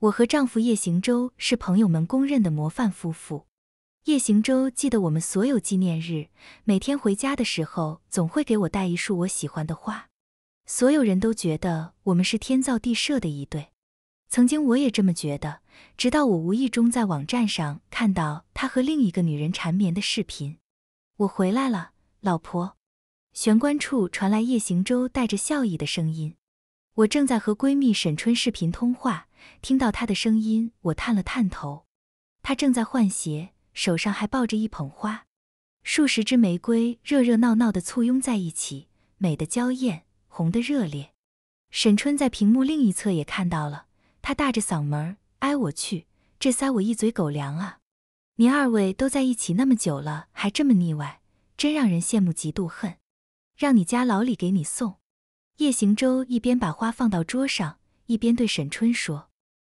我和丈夫叶行舟是朋友们公认的模范夫妇。叶行舟记得我们所有纪念日，每天回家的时候总会给我带一束我喜欢的花。所有人都觉得我们是天造地设的一对。曾经我也这么觉得，直到我无意中在网站上看到他和另一个女人缠绵的视频。我回来了，老婆。玄关处传来叶行舟带着笑意的声音。我正在和闺蜜沈春视频通话。听到他的声音，我探了探头，他正在换鞋，手上还抱着一捧花，数十支玫瑰热热闹闹地簇拥在一起，美得娇艳，红得热烈。沈春在屏幕另一侧也看到了，他大着嗓门儿：“哎，我去，这塞我一嘴狗粮啊！您二位都在一起那么久了，还这么腻歪，真让人羡慕嫉妒恨。让你家老李给你送。”叶行舟一边把花放到桌上。一边对沈春说：“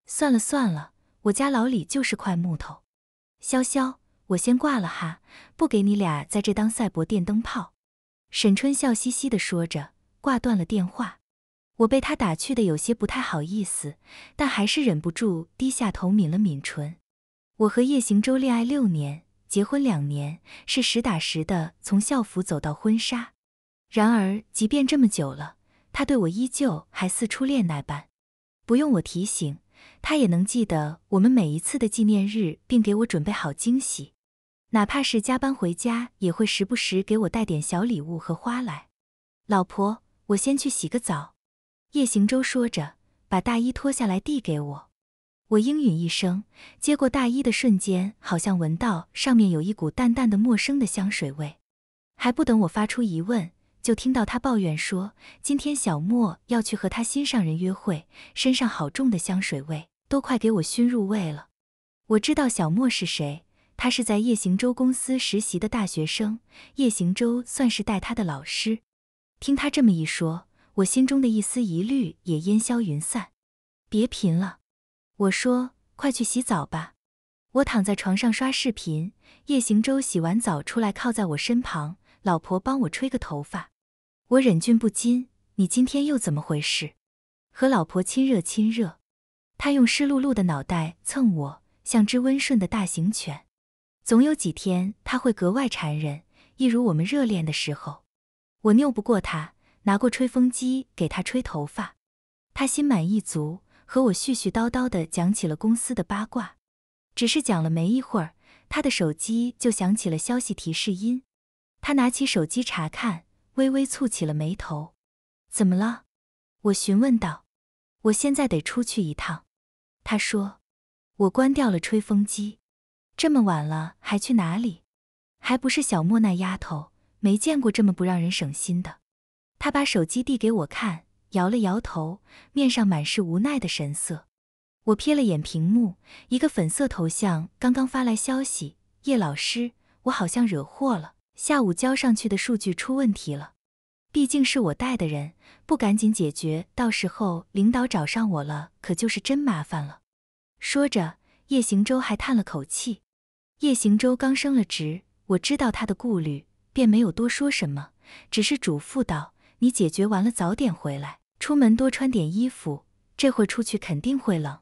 算了算了，我家老李就是块木头。”潇潇，我先挂了哈，不给你俩在这当赛博电灯泡。”沈春笑嘻嘻的说着，挂断了电话。我被他打趣的有些不太好意思，但还是忍不住低下头抿了抿唇。我和叶行舟恋爱六年，结婚两年，是实打实的从校服走到婚纱。然而，即便这么久了，他对我依旧还似初恋那般。不用我提醒，他也能记得我们每一次的纪念日，并给我准备好惊喜。哪怕是加班回家，也会时不时给我带点小礼物和花来。老婆，我先去洗个澡。叶行舟说着，把大衣脱下来递给我。我应允一声，接过大衣的瞬间，好像闻到上面有一股淡淡的陌生的香水味。还不等我发出疑问。就听到他抱怨说，今天小莫要去和他心上人约会，身上好重的香水味，都快给我熏入味了。我知道小莫是谁，他是在夜行舟公司实习的大学生，夜行舟算是带他的老师。听他这么一说，我心中的一丝疑虑也烟消云散。别贫了，我说，快去洗澡吧。我躺在床上刷视频，夜行舟洗完澡出来，靠在我身旁，老婆帮我吹个头发。我忍俊不禁，你今天又怎么回事？和老婆亲热亲热，他用湿漉漉的脑袋蹭我，像只温顺的大型犬。总有几天他会格外缠人，一如我们热恋的时候。我拗不过他，拿过吹风机给他吹头发。他心满意足，和我絮絮叨叨的讲起了公司的八卦。只是讲了没一会儿，他的手机就响起了消息提示音。他拿起手机查看。微微蹙起了眉头，怎么了？我询问道。我现在得出去一趟，他说。我关掉了吹风机，这么晚了还去哪里？还不是小莫那丫头，没见过这么不让人省心的。他把手机递给我看，摇了摇头，面上满是无奈的神色。我瞥了眼屏幕，一个粉色头像刚刚发来消息：叶老师，我好像惹祸了。下午交上去的数据出问题了，毕竟是我带的人，不赶紧解决，到时候领导找上我了，可就是真麻烦了。说着，叶行舟还叹了口气。叶行舟刚升了职，我知道他的顾虑，便没有多说什么，只是嘱咐道：“你解决完了早点回来，出门多穿点衣服，这会出去肯定会冷。”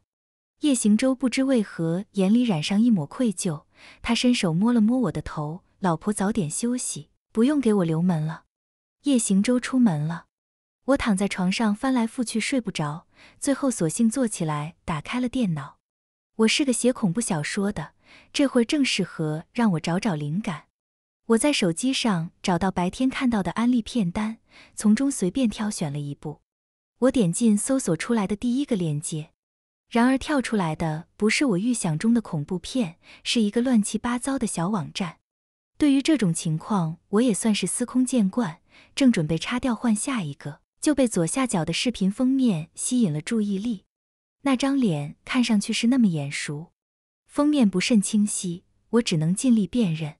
叶行舟不知为何眼里染上一抹愧疚，他伸手摸了摸我的头。老婆早点休息，不用给我留门了。夜行舟出门了，我躺在床上翻来覆去睡不着，最后索性坐起来打开了电脑。我是个写恐怖小说的，这会儿正适合让我找找灵感。我在手机上找到白天看到的安利片单，从中随便挑选了一部。我点进搜索出来的第一个链接，然而跳出来的不是我预想中的恐怖片，是一个乱七八糟的小网站。对于这种情况，我也算是司空见惯。正准备擦掉换下一个，就被左下角的视频封面吸引了注意力。那张脸看上去是那么眼熟，封面不甚清晰，我只能尽力辨认。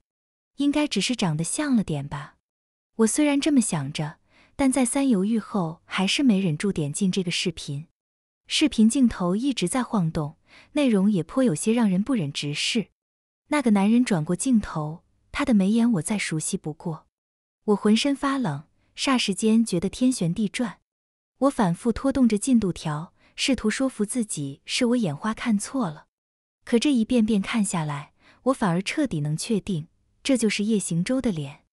应该只是长得像了点吧。我虽然这么想着，但在三犹豫后，还是没忍住点进这个视频。视频镜头一直在晃动，内容也颇有些让人不忍直视。那个男人转过镜头。他的眉眼，我再熟悉不过。我浑身发冷，霎时间觉得天旋地转。我反复拖动着进度条，试图说服自己是我眼花看错了。可这一遍遍看下来，我反而彻底能确定，这就是叶行舟的脸。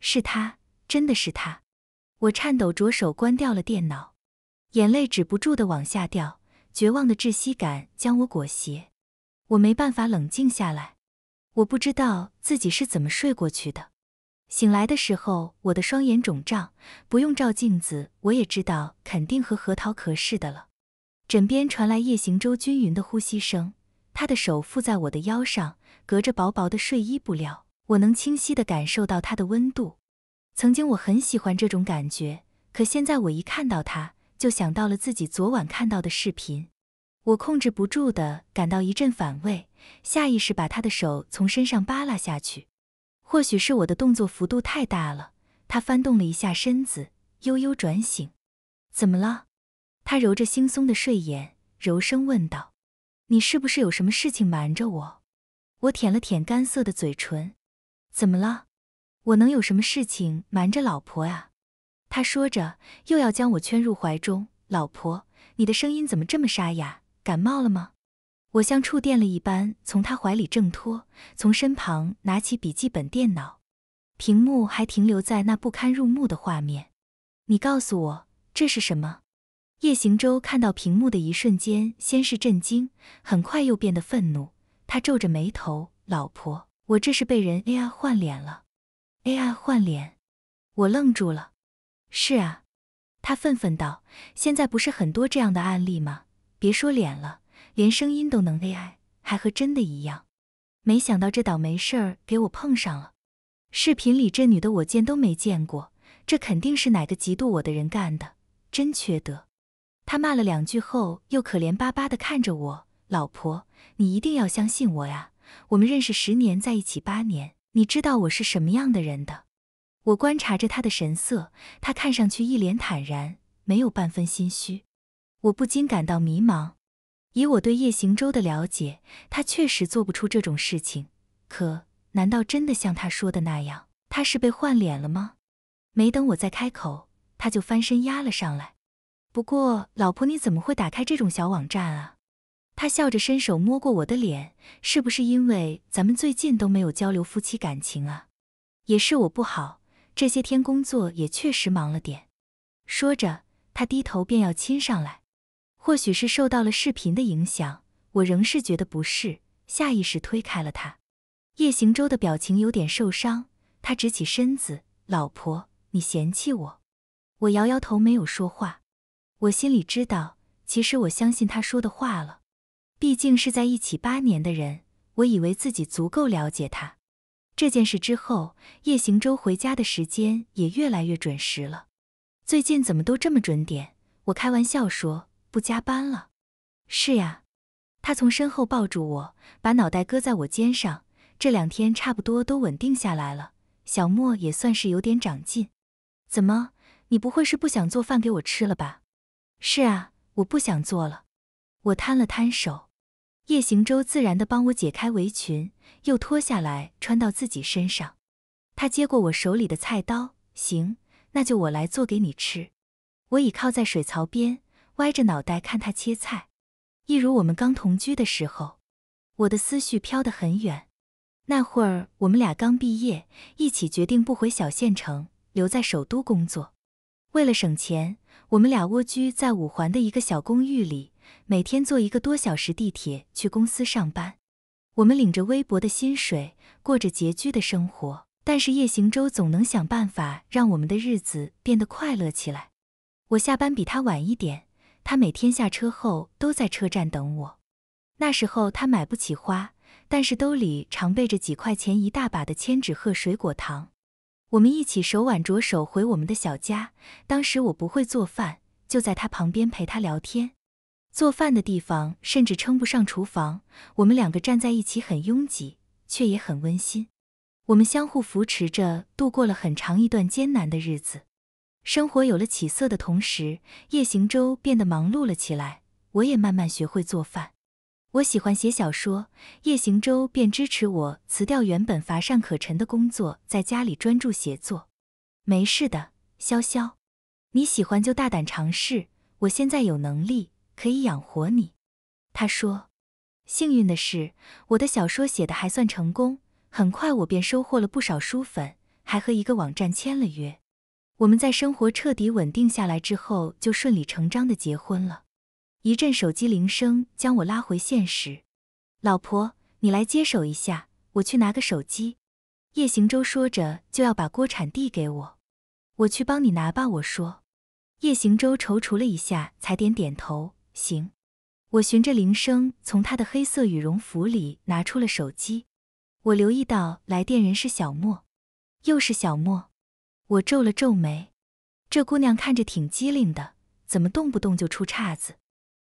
是他，真的是他！我颤抖着手关掉了电脑，眼泪止不住的往下掉，绝望的窒息感将我裹挟，我没办法冷静下来。我不知道自己是怎么睡过去的。醒来的时候，我的双眼肿胀，不用照镜子，我也知道肯定和核桃壳似的了。枕边传来夜行舟均匀的呼吸声，他的手附在我的腰上，隔着薄薄的睡衣布料，我能清晰地感受到他的温度。曾经我很喜欢这种感觉，可现在我一看到他，就想到了自己昨晚看到的视频。我控制不住的感到一阵反胃，下意识把他的手从身上扒拉下去。或许是我的动作幅度太大了，他翻动了一下身子，悠悠转醒。怎么了？他揉着惺忪的睡眼，柔声问道：“你是不是有什么事情瞒着我？”我舔了舔干涩的嘴唇。怎么了？我能有什么事情瞒着老婆啊？他说着，又要将我圈入怀中。老婆，你的声音怎么这么沙哑？感冒了吗？我像触电了一般从他怀里挣脱，从身旁拿起笔记本电脑，屏幕还停留在那不堪入目的画面。你告诉我这是什么？叶行舟看到屏幕的一瞬间，先是震惊，很快又变得愤怒。他皱着眉头：“老婆，我这是被人 AI 换脸了。”AI 换脸？我愣住了。是啊，他愤愤道：“现在不是很多这样的案例吗？”别说脸了，连声音都能 AI，还和真的一样。没想到这倒霉事儿给我碰上了。视频里这女的我见都没见过，这肯定是哪个嫉妒我的人干的，真缺德。他骂了两句后，又可怜巴巴地看着我：“老婆，你一定要相信我呀，我们认识十年，在一起八年，你知道我是什么样的人的。”我观察着他的神色，他看上去一脸坦然，没有半分心虚。我不禁感到迷茫，以我对叶行舟的了解，他确实做不出这种事情。可，难道真的像他说的那样，他是被换脸了吗？没等我再开口，他就翻身压了上来。不过，老婆，你怎么会打开这种小网站啊？他笑着伸手摸过我的脸，是不是因为咱们最近都没有交流夫妻感情啊？也是我不好，这些天工作也确实忙了点。说着，他低头便要亲上来。或许是受到了视频的影响，我仍是觉得不适，下意识推开了他。叶行舟的表情有点受伤，他直起身子：“老婆，你嫌弃我？”我摇摇头，没有说话。我心里知道，其实我相信他说的话了。毕竟是在一起八年的人，我以为自己足够了解他。这件事之后，叶行舟回家的时间也越来越准时了。最近怎么都这么准点？我开玩笑说。不加班了，是呀，他从身后抱住我，把脑袋搁在我肩上。这两天差不多都稳定下来了，小莫也算是有点长进。怎么，你不会是不想做饭给我吃了吧？是啊，我不想做了。我摊了摊手，叶行舟自然的帮我解开围裙，又脱下来穿到自己身上。他接过我手里的菜刀，行，那就我来做给你吃。我倚靠在水槽边。歪着脑袋看他切菜，一如我们刚同居的时候，我的思绪飘得很远。那会儿我们俩刚毕业，一起决定不回小县城，留在首都工作。为了省钱，我们俩蜗居在五环的一个小公寓里，每天坐一个多小时地铁去公司上班。我们领着微薄的薪水，过着拮据的生活。但是叶行舟总能想办法让我们的日子变得快乐起来。我下班比他晚一点。他每天下车后都在车站等我。那时候他买不起花，但是兜里常备着几块钱一大把的千纸鹤、水果糖。我们一起手挽着手回我们的小家。当时我不会做饭，就在他旁边陪他聊天。做饭的地方甚至称不上厨房，我们两个站在一起很拥挤，却也很温馨。我们相互扶持着度过了很长一段艰难的日子。生活有了起色的同时，叶行舟变得忙碌了起来。我也慢慢学会做饭。我喜欢写小说，叶行舟便支持我辞掉原本乏善可陈的工作，在家里专注写作。没事的，潇潇，你喜欢就大胆尝试。我现在有能力可以养活你。他说。幸运的是，我的小说写的还算成功，很快我便收获了不少书粉，还和一个网站签了约。我们在生活彻底稳定下来之后，就顺理成章的结婚了。一阵手机铃声将我拉回现实，老婆，你来接手一下，我去拿个手机。叶行舟说着就要把锅铲递给我，我去帮你拿吧，我说。叶行舟踌躇了一下，才点点头，行。我循着铃声从他的黑色羽绒服里拿出了手机，我留意到来电人是小莫，又是小莫。我皱了皱眉，这姑娘看着挺机灵的，怎么动不动就出岔子？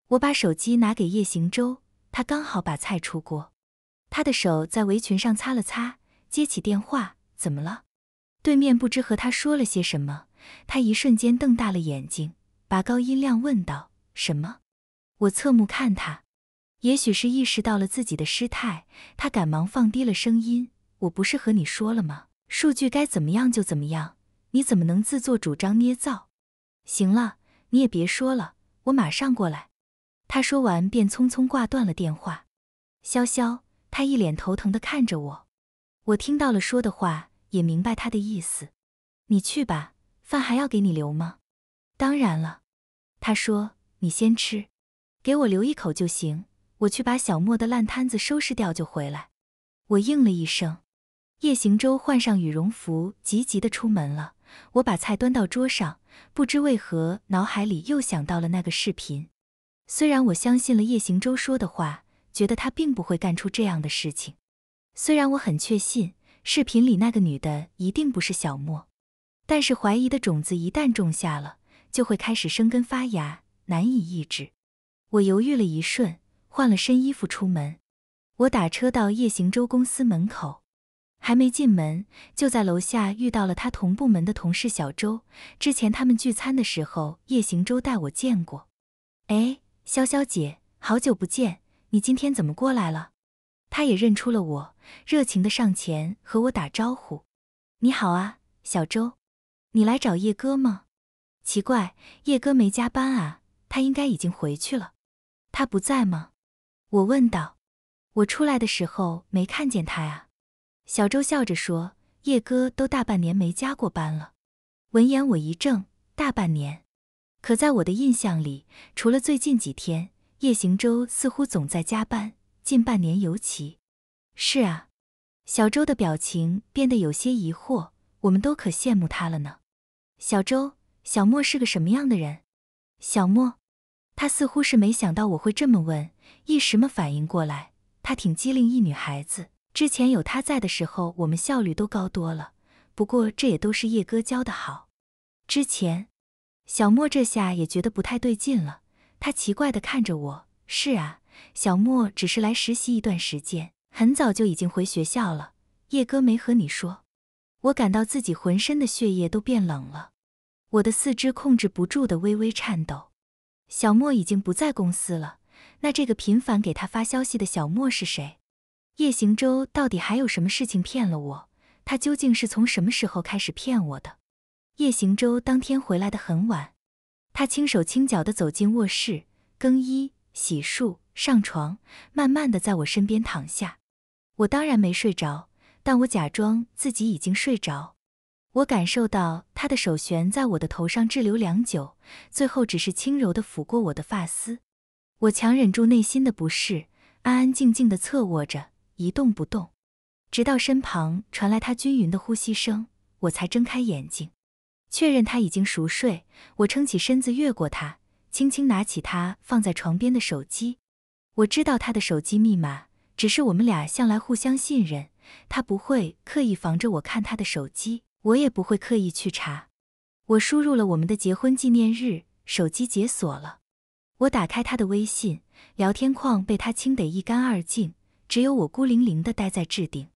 我把手机拿给叶行舟，他刚好把菜出锅，他的手在围裙上擦了擦，接起电话。怎么了？对面不知和他说了些什么，他一瞬间瞪大了眼睛，拔高音量问道：“什么？”我侧目看他，也许是意识到了自己的失态，他赶忙放低了声音：“我不是和你说了吗？数据该怎么样就怎么样。”你怎么能自作主张捏造？行了，你也别说了，我马上过来。他说完便匆匆挂断了电话。潇潇，他一脸头疼地看着我。我听到了说的话，也明白他的意思。你去吧，饭还要给你留吗？当然了，他说。你先吃，给我留一口就行。我去把小莫的烂摊子收拾掉就回来。我应了一声。叶行舟换上羽绒服，急急地出门了。我把菜端到桌上，不知为何，脑海里又想到了那个视频。虽然我相信了叶行舟说的话，觉得他并不会干出这样的事情。虽然我很确信视频里那个女的一定不是小莫，但是怀疑的种子一旦种下了，就会开始生根发芽，难以抑制。我犹豫了一瞬，换了身衣服出门。我打车到叶行舟公司门口。还没进门，就在楼下遇到了他同部门的同事小周。之前他们聚餐的时候，叶行舟带我见过。哎，潇潇姐，好久不见，你今天怎么过来了？他也认出了我，热情的上前和我打招呼。你好啊，小周，你来找叶哥吗？奇怪，叶哥没加班啊，他应该已经回去了。他不在吗？我问道。我出来的时候没看见他呀。小周笑着说：“叶哥都大半年没加过班了。”闻言我一怔，大半年？可在我的印象里，除了最近几天，叶行舟似乎总在加班，近半年尤其。是啊，小周的表情变得有些疑惑。我们都可羡慕他了呢。小周，小莫是个什么样的人？小莫，他似乎是没想到我会这么问，一时么反应过来，他挺机灵一女孩子。之前有他在的时候，我们效率都高多了。不过这也都是叶哥教的好。之前，小莫这下也觉得不太对劲了。他奇怪的看着我。是啊，小莫只是来实习一段时间，很早就已经回学校了。叶哥没和你说？我感到自己浑身的血液都变冷了，我的四肢控制不住的微微颤抖。小莫已经不在公司了，那这个频繁给他发消息的小莫是谁？叶行舟到底还有什么事情骗了我？他究竟是从什么时候开始骗我的？叶行舟当天回来的很晚，他轻手轻脚的走进卧室，更衣、洗漱、上床，慢慢的在我身边躺下。我当然没睡着，但我假装自己已经睡着。我感受到他的手悬在我的头上滞留良久，最后只是轻柔的抚过我的发丝。我强忍住内心的不适，安安静静的侧卧着。一动不动，直到身旁传来他均匀的呼吸声，我才睁开眼睛，确认他已经熟睡。我撑起身子，越过他，轻轻拿起他放在床边的手机。我知道他的手机密码，只是我们俩向来互相信任，他不会刻意防着我看他的手机，我也不会刻意去查。我输入了我们的结婚纪念日，手机解锁了。我打开他的微信，聊天框被他清得一干二净。只有我孤零零地待在置顶，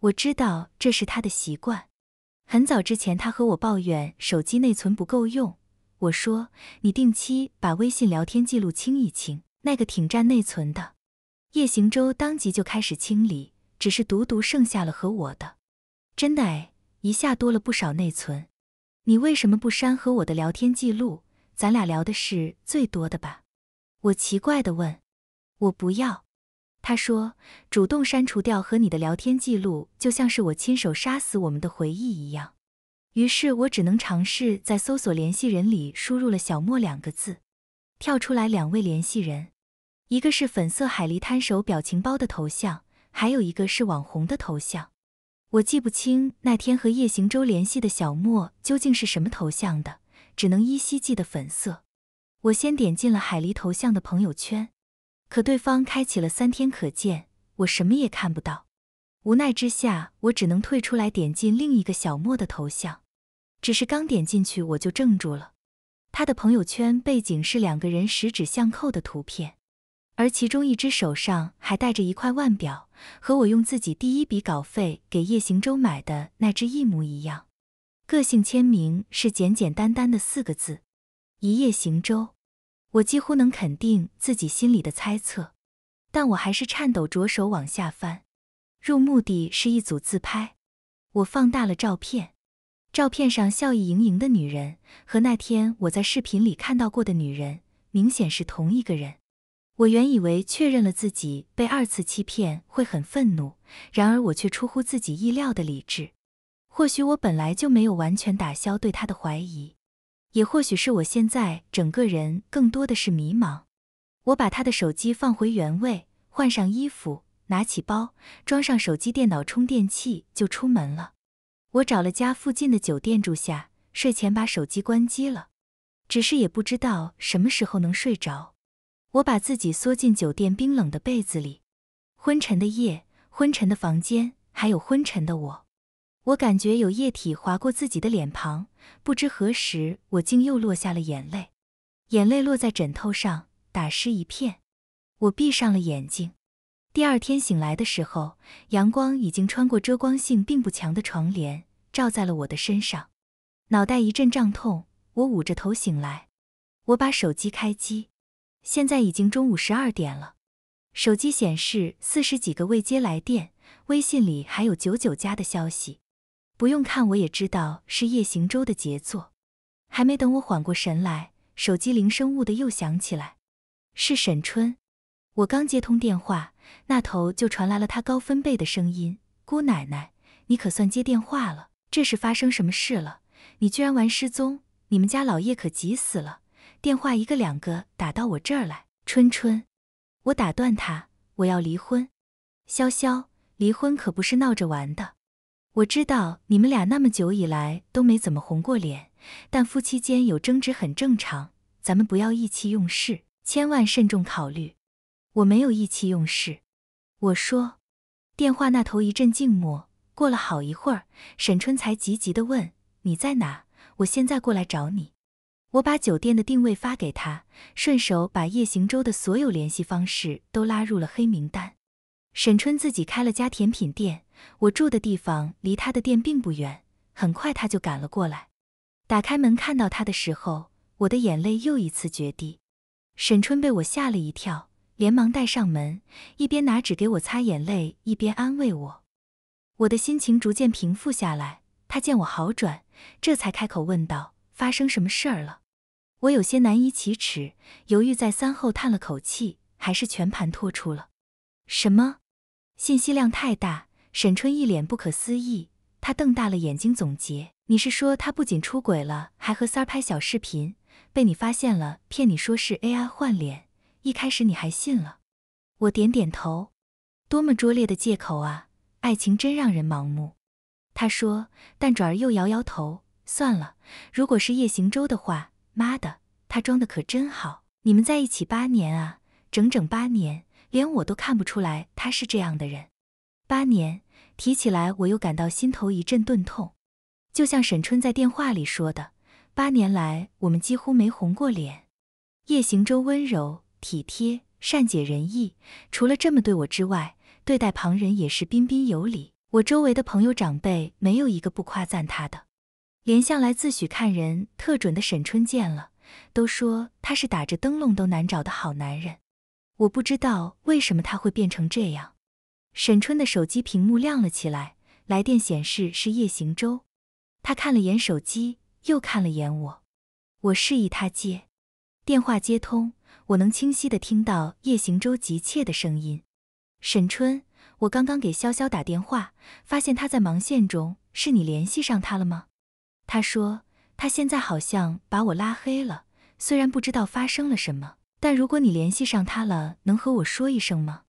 我知道这是他的习惯。很早之前，他和我抱怨手机内存不够用，我说：“你定期把微信聊天记录清一清，那个挺占内存的。”叶行舟当即就开始清理，只是独独剩下了和我的。真的哎，一下多了不少内存。你为什么不删和我的聊天记录？咱俩聊的是最多的吧？我奇怪地问。我不要。他说：“主动删除掉和你的聊天记录，就像是我亲手杀死我们的回忆一样。”于是我只能尝试在搜索联系人里输入了“小莫”两个字，跳出来两位联系人，一个是粉色海狸摊手表情包的头像，还有一个是网红的头像。我记不清那天和叶行舟联系的小莫究竟是什么头像的，只能依稀记得粉色。我先点进了海狸头像的朋友圈。可对方开启了三天可见，我什么也看不到。无奈之下，我只能退出来点进另一个小莫的头像。只是刚点进去，我就怔住了。他的朋友圈背景是两个人十指相扣的图片，而其中一只手上还戴着一块腕表，和我用自己第一笔稿费给叶行舟买的那只一模一样。个性签名是简简单单的四个字：一叶行舟。我几乎能肯定自己心里的猜测，但我还是颤抖着手往下翻。入目的是一组自拍，我放大了照片，照片上笑意盈盈的女人和那天我在视频里看到过的女人明显是同一个人。我原以为确认了自己被二次欺骗会很愤怒，然而我却出乎自己意料的理智。或许我本来就没有完全打消对他的怀疑。也或许是我现在整个人更多的是迷茫。我把他的手机放回原位，换上衣服，拿起包，装上手机、电脑、充电器就出门了。我找了家附近的酒店住下，睡前把手机关机了。只是也不知道什么时候能睡着。我把自己缩进酒店冰冷的被子里，昏沉的夜，昏沉的房间，还有昏沉的我。我感觉有液体划过自己的脸庞，不知何时，我竟又落下了眼泪，眼泪落在枕头上，打湿一片。我闭上了眼睛。第二天醒来的时候，阳光已经穿过遮光性并不强的床帘，照在了我的身上。脑袋一阵胀痛，我捂着头醒来。我把手机开机，现在已经中午十二点了。手机显示四十几个未接来电，微信里还有九九加的消息。不用看，我也知道是夜行舟的杰作。还没等我缓过神来，手机铃声兀的又响起来，是沈春。我刚接通电话，那头就传来了他高分贝的声音：“姑奶奶，你可算接电话了，这是发生什么事了？你居然玩失踪！你们家老叶可急死了，电话一个两个打到我这儿来。”春春，我打断他，我要离婚。潇潇，离婚可不是闹着玩的。我知道你们俩那么久以来都没怎么红过脸，但夫妻间有争执很正常，咱们不要意气用事，千万慎重考虑。我没有意气用事，我说。电话那头一阵静默，过了好一会儿，沈春才急急地问：“你在哪？我现在过来找你。”我把酒店的定位发给他，顺手把叶行舟的所有联系方式都拉入了黑名单。沈春自己开了家甜品店，我住的地方离他的店并不远，很快他就赶了过来。打开门看到他的时候，我的眼泪又一次决堤。沈春被我吓了一跳，连忙带上门，一边拿纸给我擦眼泪，一边安慰我。我的心情逐渐平复下来。他见我好转，这才开口问道：“发生什么事儿了？”我有些难以启齿，犹豫再三后叹了口气，还是全盘托出了。什么？信息量太大，沈春一脸不可思议，他瞪大了眼睛总结：“你是说他不仅出轨了，还和三儿拍小视频，被你发现了，骗你说是 AI 换脸，一开始你还信了？”我点点头。多么拙劣的借口啊！爱情真让人盲目。他说，但转而又摇摇头，算了。如果是叶行舟的话，妈的，他装的可真好。你们在一起八年啊，整整八年。连我都看不出来他是这样的人。八年，提起来我又感到心头一阵钝痛，就像沈春在电话里说的，八年来我们几乎没红过脸。叶行舟温柔体贴、善解人意，除了这么对我之外，对待旁人也是彬彬有礼。我周围的朋友、长辈没有一个不夸赞他的。连向来自诩看人特准的沈春见了，都说他是打着灯笼都难找的好男人。我不知道为什么他会变成这样。沈春的手机屏幕亮了起来，来电显示是叶行舟。他看了眼手机，又看了眼我。我示意他接。电话接通，我能清晰的听到叶行舟急切的声音：“沈春，我刚刚给潇潇打电话，发现他在忙线中。是你联系上他了吗？”他说：“他现在好像把我拉黑了，虽然不知道发生了什么。”但如果你联系上他了，能和我说一声吗？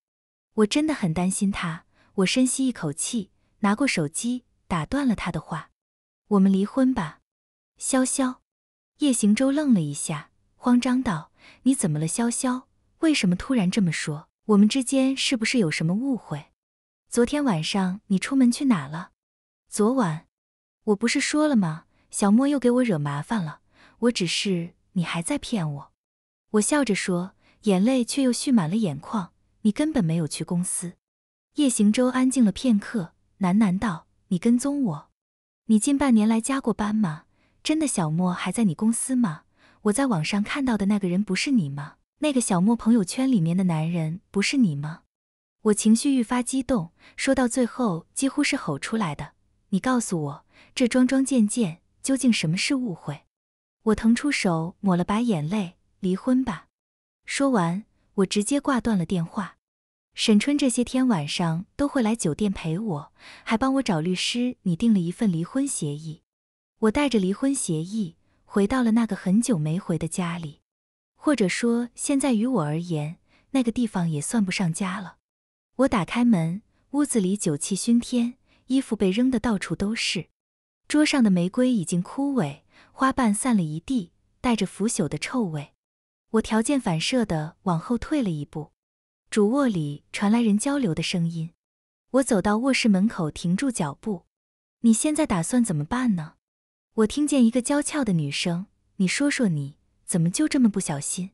我真的很担心他。我深吸一口气，拿过手机，打断了他的话：“我们离婚吧，潇潇。”叶行舟愣了一下，慌张道：“你怎么了，潇潇？为什么突然这么说？我们之间是不是有什么误会？昨天晚上你出门去哪了？昨晚，我不是说了吗？小莫又给我惹麻烦了。我只是……你还在骗我。”我笑着说，眼泪却又蓄满了眼眶。你根本没有去公司。叶行舟安静了片刻，喃喃道：“你跟踪我？你近半年来加过班吗？真的，小莫还在你公司吗？我在网上看到的那个人不是你吗？那个小莫朋友圈里面的男人不是你吗？”我情绪愈发激动，说到最后几乎是吼出来的。你告诉我，这桩桩件件究竟什么是误会？我腾出手抹了把眼泪。离婚吧。说完，我直接挂断了电话。沈春这些天晚上都会来酒店陪我，还帮我找律师拟定了一份离婚协议。我带着离婚协议回到了那个很久没回的家里，或者说，现在于我而言，那个地方也算不上家了。我打开门，屋子里酒气熏天，衣服被扔得到处都是，桌上的玫瑰已经枯萎，花瓣散了一地，带着腐朽的臭味。我条件反射的往后退了一步，主卧里传来人交流的声音。我走到卧室门口，停住脚步。你现在打算怎么办呢？我听见一个娇俏的女声。你说说，你怎么就这么不小心？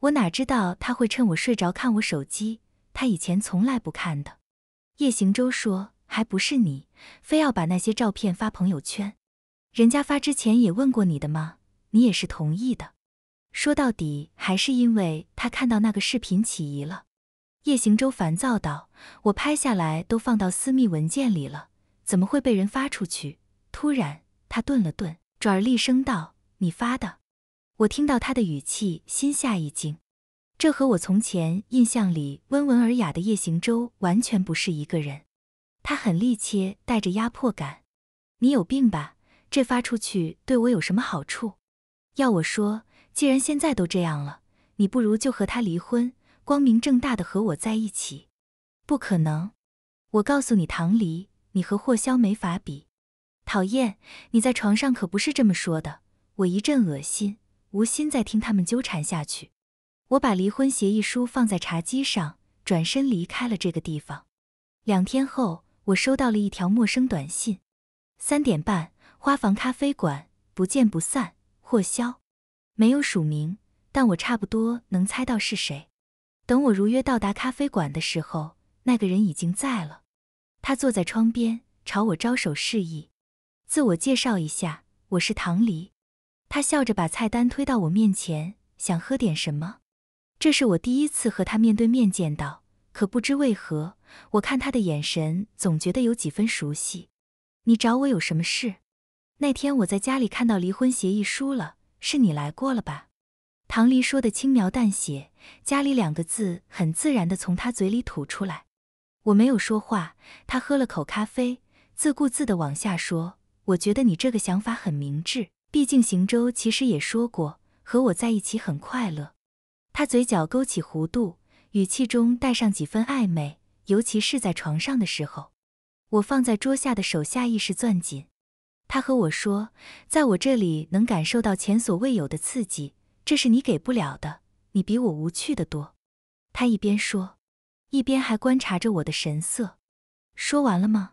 我哪知道她会趁我睡着看我手机？她以前从来不看的。叶行舟说，还不是你非要把那些照片发朋友圈？人家发之前也问过你的吗？你也是同意的。说到底还是因为他看到那个视频起疑了。叶行舟烦躁道：“我拍下来都放到私密文件里了，怎么会被人发出去？”突然，他顿了顿，转而厉声道：“你发的？”我听到他的语气，心下一惊。这和我从前印象里温文尔雅的叶行舟完全不是一个人。他很利切，带着压迫感。“你有病吧？这发出去对我有什么好处？要我说。”既然现在都这样了，你不如就和他离婚，光明正大的和我在一起。不可能！我告诉你，唐离，你和霍骁没法比。讨厌！你在床上可不是这么说的。我一阵恶心，无心再听他们纠缠下去。我把离婚协议书放在茶几上，转身离开了这个地方。两天后，我收到了一条陌生短信：三点半，花房咖啡馆，不见不散。霍骁。没有署名，但我差不多能猜到是谁。等我如约到达咖啡馆的时候，那个人已经在了。他坐在窗边，朝我招手示意。自我介绍一下，我是唐离。他笑着把菜单推到我面前，想喝点什么？这是我第一次和他面对面见到，可不知为何，我看他的眼神总觉得有几分熟悉。你找我有什么事？那天我在家里看到离婚协议书了。是你来过了吧？唐离说的轻描淡写，家里两个字很自然的从他嘴里吐出来。我没有说话，他喝了口咖啡，自顾自的往下说。我觉得你这个想法很明智，毕竟行舟其实也说过和我在一起很快乐。他嘴角勾起弧度，语气中带上几分暧昧，尤其是在床上的时候。我放在桌下的手下意识攥紧。他和我说，在我这里能感受到前所未有的刺激，这是你给不了的。你比我无趣的多。他一边说，一边还观察着我的神色。说完了吗？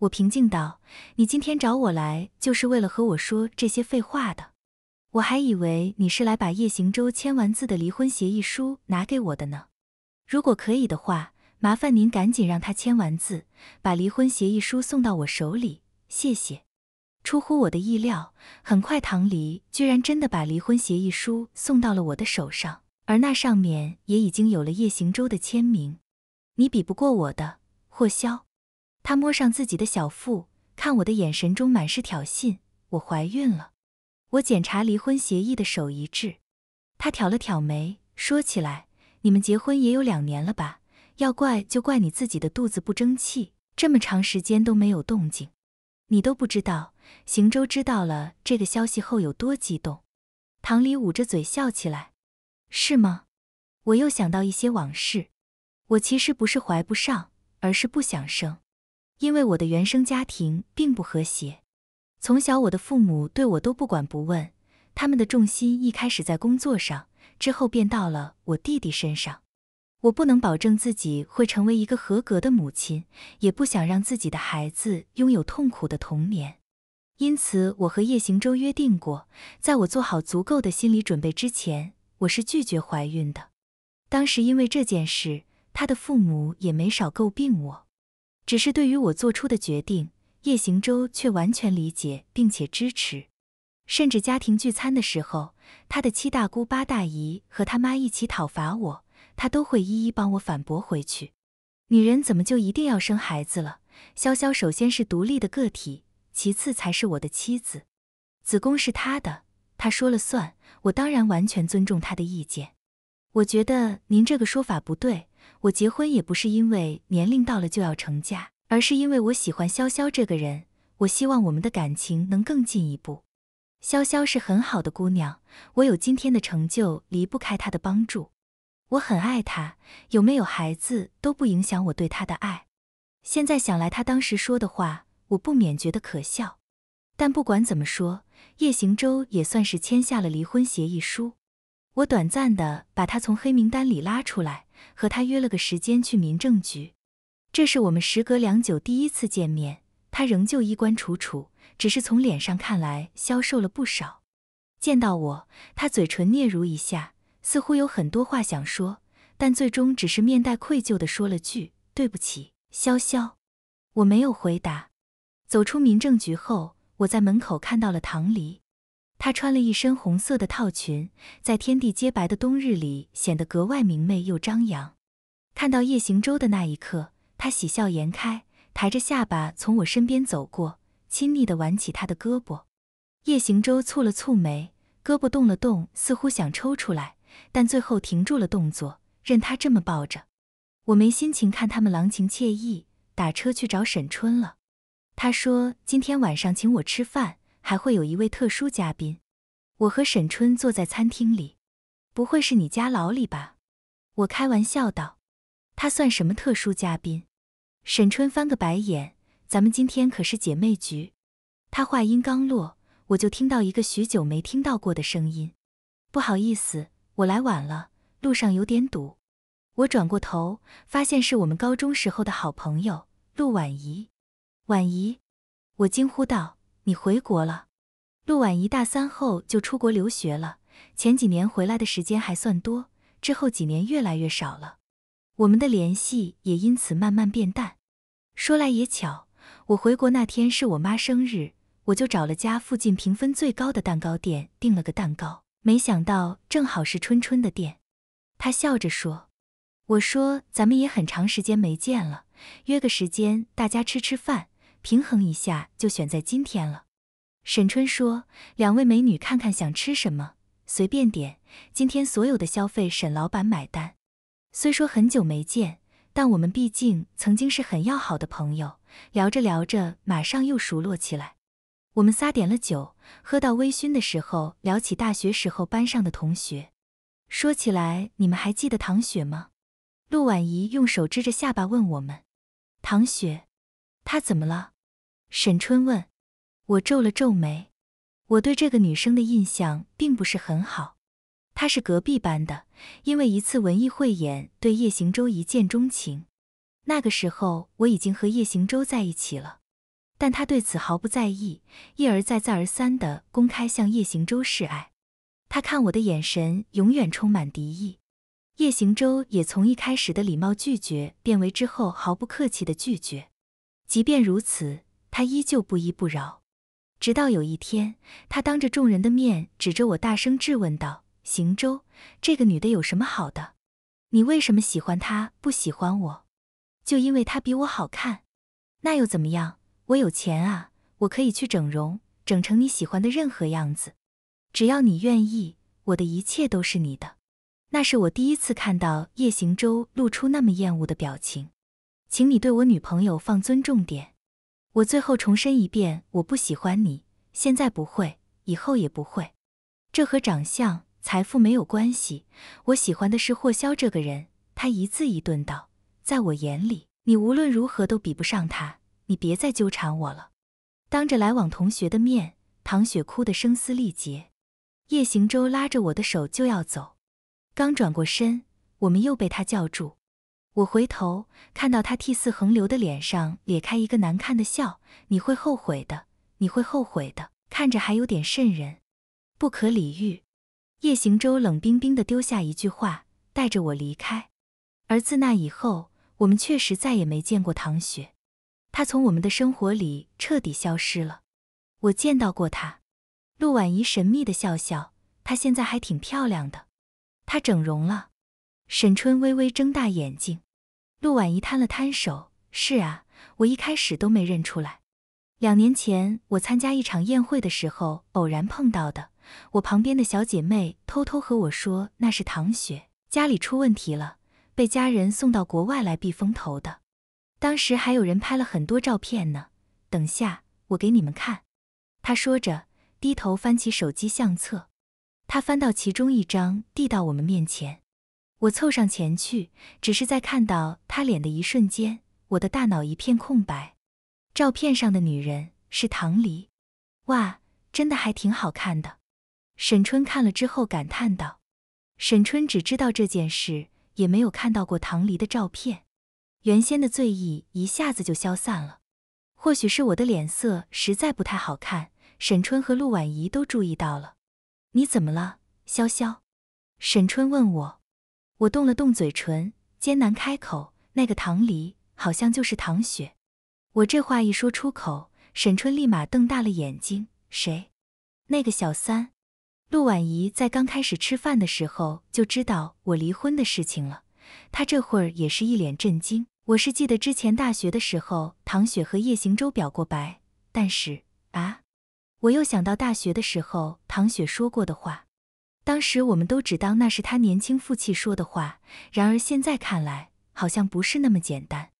我平静道。你今天找我来就是为了和我说这些废话的？我还以为你是来把叶行舟签完字的离婚协议书拿给我的呢。如果可以的话，麻烦您赶紧让他签完字，把离婚协议书送到我手里。谢谢。出乎我的意料，很快唐离居然真的把离婚协议书送到了我的手上，而那上面也已经有了叶行舟的签名。你比不过我的，霍骁。他摸上自己的小腹，看我的眼神中满是挑衅。我怀孕了。我检查离婚协议的手一致。他挑了挑眉，说起来，你们结婚也有两年了吧？要怪就怪你自己的肚子不争气，这么长时间都没有动静。你都不知道，行舟知道了这个消息后有多激动。唐离捂着嘴笑起来，是吗？我又想到一些往事。我其实不是怀不上，而是不想生，因为我的原生家庭并不和谐。从小，我的父母对我都不管不问，他们的重心一开始在工作上，之后便到了我弟弟身上。我不能保证自己会成为一个合格的母亲，也不想让自己的孩子拥有痛苦的童年，因此我和叶行舟约定过，在我做好足够的心理准备之前，我是拒绝怀孕的。当时因为这件事，他的父母也没少诟病我，只是对于我做出的决定，叶行舟却完全理解并且支持，甚至家庭聚餐的时候，他的七大姑八大姨和他妈一起讨伐我。他都会一一帮我反驳回去。女人怎么就一定要生孩子了？潇潇首先是独立的个体，其次才是我的妻子。子宫是她的，她说了算，我当然完全尊重她的意见。我觉得您这个说法不对。我结婚也不是因为年龄到了就要成家，而是因为我喜欢潇潇这个人。我希望我们的感情能更进一步。潇潇是很好的姑娘，我有今天的成就离不开她的帮助。我很爱他，有没有孩子都不影响我对他的爱。现在想来，他当时说的话，我不免觉得可笑。但不管怎么说，叶行舟也算是签下了离婚协议书。我短暂的把他从黑名单里拉出来，和他约了个时间去民政局。这是我们时隔良久第一次见面。他仍旧衣冠楚楚，只是从脸上看来消瘦了不少。见到我，他嘴唇嗫嚅一下。似乎有很多话想说，但最终只是面带愧疚地说了句：“对不起，潇潇。”我没有回答。走出民政局后，我在门口看到了唐离，她穿了一身红色的套裙，在天地皆白的冬日里显得格外明媚又张扬。看到叶行舟的那一刻，她喜笑颜开，抬着下巴从我身边走过，亲昵地挽起他的胳膊。叶行舟蹙了蹙眉，胳膊动了动，似乎想抽出来。但最后停住了动作，任他这么抱着。我没心情看他们郎情妾意，打车去找沈春了。他说今天晚上请我吃饭，还会有一位特殊嘉宾。我和沈春坐在餐厅里，不会是你家老李吧？我开玩笑道。他算什么特殊嘉宾？沈春翻个白眼，咱们今天可是姐妹局。他话音刚落，我就听到一个许久没听到过的声音。不好意思。我来晚了，路上有点堵。我转过头，发现是我们高中时候的好朋友陆婉怡。婉怡，我惊呼道：“你回国了？”陆婉怡大三后就出国留学了，前几年回来的时间还算多，之后几年越来越少了。我们的联系也因此慢慢变淡。说来也巧，我回国那天是我妈生日，我就找了家附近评分最高的蛋糕店，订了个蛋糕。没想到正好是春春的店，他笑着说：“我说咱们也很长时间没见了，约个时间大家吃吃饭，平衡一下，就选在今天了。”沈春说：“两位美女，看看想吃什么，随便点。今天所有的消费，沈老板买单。”虽说很久没见，但我们毕竟曾经是很要好的朋友，聊着聊着，马上又熟络起来。我们仨点了酒，喝到微醺的时候，聊起大学时候班上的同学。说起来，你们还记得唐雪吗？陆婉仪用手支着下巴问我们。唐雪，她怎么了？沈春问。我皱了皱眉。我对这个女生的印象并不是很好。她是隔壁班的，因为一次文艺汇演对叶行舟一见钟情。那个时候我已经和叶行舟在一起了。但他对此毫不在意，一而再、再而三的公开向叶行舟示爱。他看我的眼神永远充满敌意。叶行舟也从一开始的礼貌拒绝，变为之后毫不客气的拒绝。即便如此，他依旧不依不饶。直到有一天，他当着众人的面，指着我大声质问道：“行舟，这个女的有什么好的？你为什么喜欢她，不喜欢我？就因为她比我好看？那又怎么样？”我有钱啊，我可以去整容，整成你喜欢的任何样子，只要你愿意，我的一切都是你的。那是我第一次看到叶行舟露出那么厌恶的表情，请你对我女朋友放尊重点。我最后重申一遍，我不喜欢你，现在不会，以后也不会。这和长相、财富没有关系，我喜欢的是霍骁这个人。他一字一顿道：“在我眼里，你无论如何都比不上他。”你别再纠缠我了！当着来往同学的面，唐雪哭得声嘶力竭。叶行舟拉着我的手就要走，刚转过身，我们又被他叫住。我回头看到他涕泗横流的脸上咧开一个难看的笑：“你会后悔的，你会后悔的。”看着还有点瘆人，不可理喻。叶行舟冷冰冰地丢下一句话，带着我离开。而自那以后，我们确实再也没见过唐雪。她从我们的生活里彻底消失了。我见到过她。陆婉仪神秘的笑笑。她现在还挺漂亮的。她整容了。沈春微微睁大眼睛。陆婉仪摊了摊手。是啊，我一开始都没认出来。两年前，我参加一场宴会的时候，偶然碰到的。我旁边的小姐妹偷偷和我说，那是唐雪，家里出问题了，被家人送到国外来避风头的。当时还有人拍了很多照片呢，等下我给你们看。”他说着，低头翻起手机相册。他翻到其中一张，递到我们面前。我凑上前去，只是在看到他脸的一瞬间，我的大脑一片空白。照片上的女人是唐离，哇，真的还挺好看的。”沈春看了之后感叹道。沈春只知道这件事，也没有看到过唐离的照片。原先的醉意一下子就消散了，或许是我的脸色实在不太好看，沈春和陆婉仪都注意到了。你怎么了，潇潇？沈春问我。我动了动嘴唇，艰难开口：“那个唐离，好像就是唐雪。”我这话一说出口，沈春立马瞪大了眼睛：“谁？那个小三？”陆婉仪在刚开始吃饭的时候就知道我离婚的事情了。他这会儿也是一脸震惊。我是记得之前大学的时候，唐雪和叶行舟表过白，但是啊，我又想到大学的时候唐雪说过的话，当时我们都只当那是她年轻负气说的话，然而现在看来，好像不是那么简单。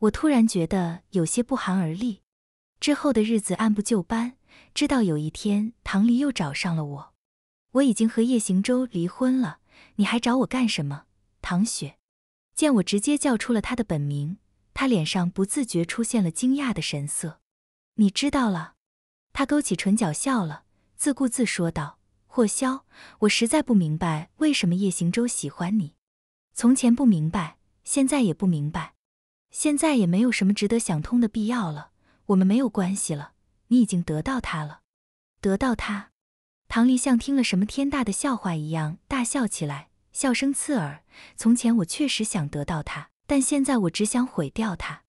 我突然觉得有些不寒而栗。之后的日子按部就班，直到有一天唐离又找上了我。我已经和叶行舟离婚了，你还找我干什么？唐雪见我直接叫出了他的本名，他脸上不自觉出现了惊讶的神色。你知道了？他勾起唇角笑了，自顾自说道：“霍萧，我实在不明白为什么叶行舟喜欢你。从前不明白，现在也不明白。现在也没有什么值得想通的必要了。我们没有关系了，你已经得到他了。得到他？”唐离像听了什么天大的笑话一样大笑起来。笑声刺耳。从前我确实想得到他，但现在我只想毁掉他。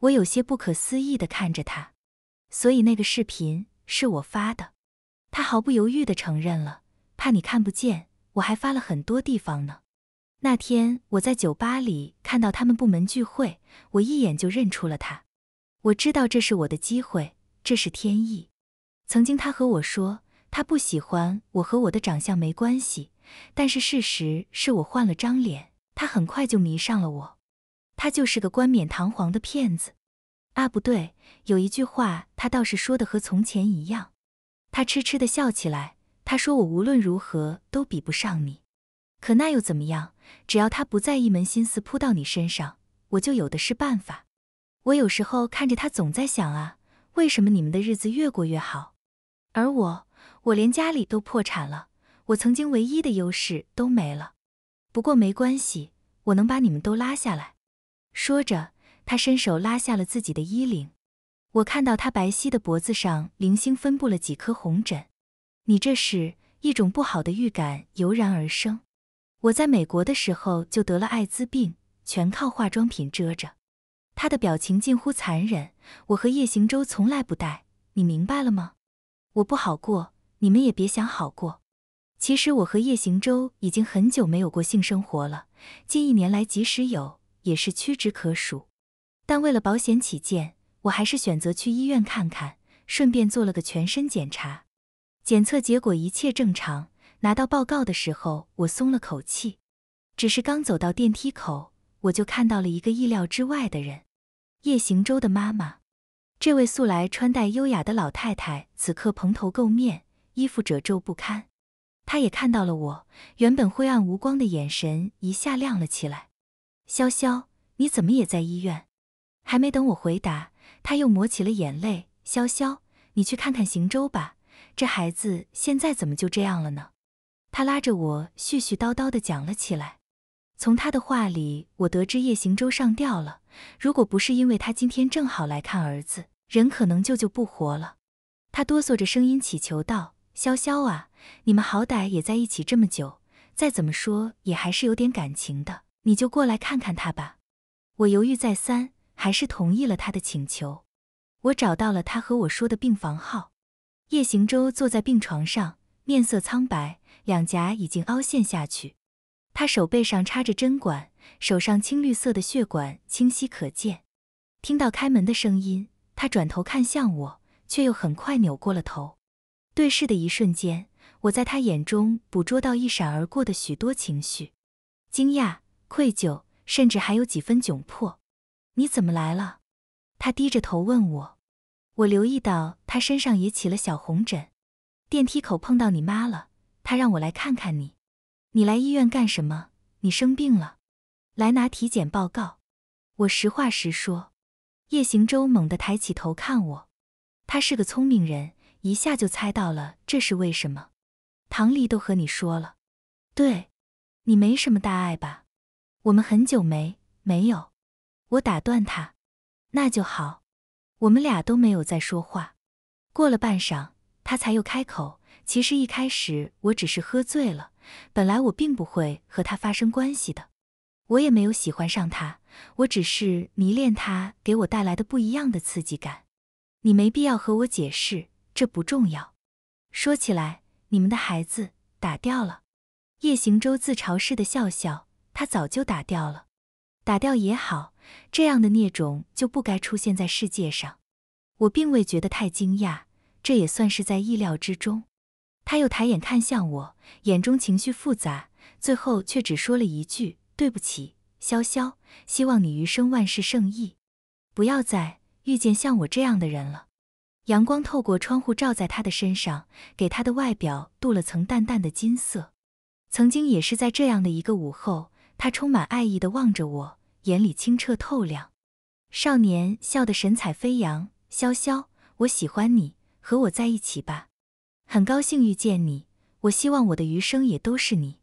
我有些不可思议地看着他。所以那个视频是我发的。他毫不犹豫地承认了。怕你看不见，我还发了很多地方呢。那天我在酒吧里看到他们部门聚会，我一眼就认出了他。我知道这是我的机会，这是天意。曾经他和我说，他不喜欢我和我的长相没关系。但是事实是我换了张脸，他很快就迷上了我。他就是个冠冕堂皇的骗子。啊，不对，有一句话他倒是说的和从前一样。他痴痴的笑起来。他说我无论如何都比不上你。可那又怎么样？只要他不再一门心思扑到你身上，我就有的是办法。我有时候看着他，总在想啊，为什么你们的日子越过越好，而我，我连家里都破产了。我曾经唯一的优势都没了，不过没关系，我能把你们都拉下来。说着，他伸手拉下了自己的衣领，我看到他白皙的脖子上零星分布了几颗红疹，你这是一种不好的预感油然而生。我在美国的时候就得了艾滋病，全靠化妆品遮着。他的表情近乎残忍，我和夜行舟从来不带，你明白了吗？我不好过，你们也别想好过。其实我和叶行舟已经很久没有过性生活了，近一年来即使有也是屈指可数。但为了保险起见，我还是选择去医院看看，顺便做了个全身检查。检测结果一切正常，拿到报告的时候我松了口气。只是刚走到电梯口，我就看到了一个意料之外的人——叶行舟的妈妈。这位素来穿戴优雅的老太太，此刻蓬头垢面，衣服褶皱不堪。他也看到了我原本灰暗无光的眼神一下亮了起来。潇潇，你怎么也在医院？还没等我回答，他又抹起了眼泪。潇潇，你去看看行舟吧，这孩子现在怎么就这样了呢？他拉着我絮絮叨叨地讲了起来。从他的话里，我得知叶行舟上吊了。如果不是因为他今天正好来看儿子，人可能就就不活了。他哆嗦着声音祈求道。潇潇啊，你们好歹也在一起这么久，再怎么说也还是有点感情的，你就过来看看他吧。我犹豫再三，还是同意了他的请求。我找到了他和我说的病房号，叶行舟坐在病床上，面色苍白，两颊已经凹陷下去。他手背上插着针管，手上青绿色的血管清晰可见。听到开门的声音，他转头看向我，却又很快扭过了头。对视的一瞬间，我在他眼中捕捉到一闪而过的许多情绪：惊讶、愧疚，甚至还有几分窘迫。你怎么来了？他低着头问我。我留意到他身上也起了小红疹。电梯口碰到你妈了，她让我来看看你。你来医院干什么？你生病了？来拿体检报告。我实话实说。叶行舟猛地抬起头看我。他是个聪明人。一下就猜到了，这是为什么？唐离都和你说了，对，你没什么大碍吧？我们很久没没有，我打断他，那就好。我们俩都没有再说话。过了半晌，他才又开口。其实一开始我只是喝醉了，本来我并不会和他发生关系的，我也没有喜欢上他，我只是迷恋他给我带来的不一样的刺激感。你没必要和我解释。这不重要。说起来，你们的孩子打掉了。叶行舟自嘲似的笑笑，他早就打掉了。打掉也好，这样的孽种就不该出现在世界上。我并未觉得太惊讶，这也算是在意料之中。他又抬眼看向我，眼中情绪复杂，最后却只说了一句：“对不起，潇潇，希望你余生万事胜意，不要再遇见像我这样的人了。”阳光透过窗户照在他的身上，给他的外表镀了层淡淡的金色。曾经也是在这样的一个午后，他充满爱意地望着我，眼里清澈透亮。少年笑得神采飞扬，潇潇，我喜欢你，和我在一起吧。很高兴遇见你，我希望我的余生也都是你。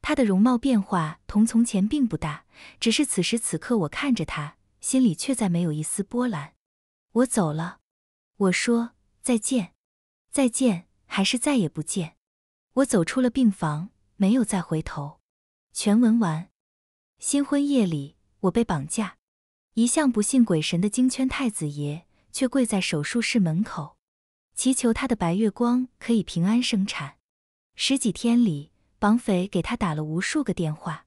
他的容貌变化同从前并不大，只是此时此刻，我看着他，心里却再没有一丝波澜。我走了。我说再见，再见，还是再也不见。我走出了病房，没有再回头。全文完。新婚夜里，我被绑架。一向不信鬼神的京圈太子爷，却跪在手术室门口，祈求他的白月光可以平安生产。十几天里，绑匪给他打了无数个电话，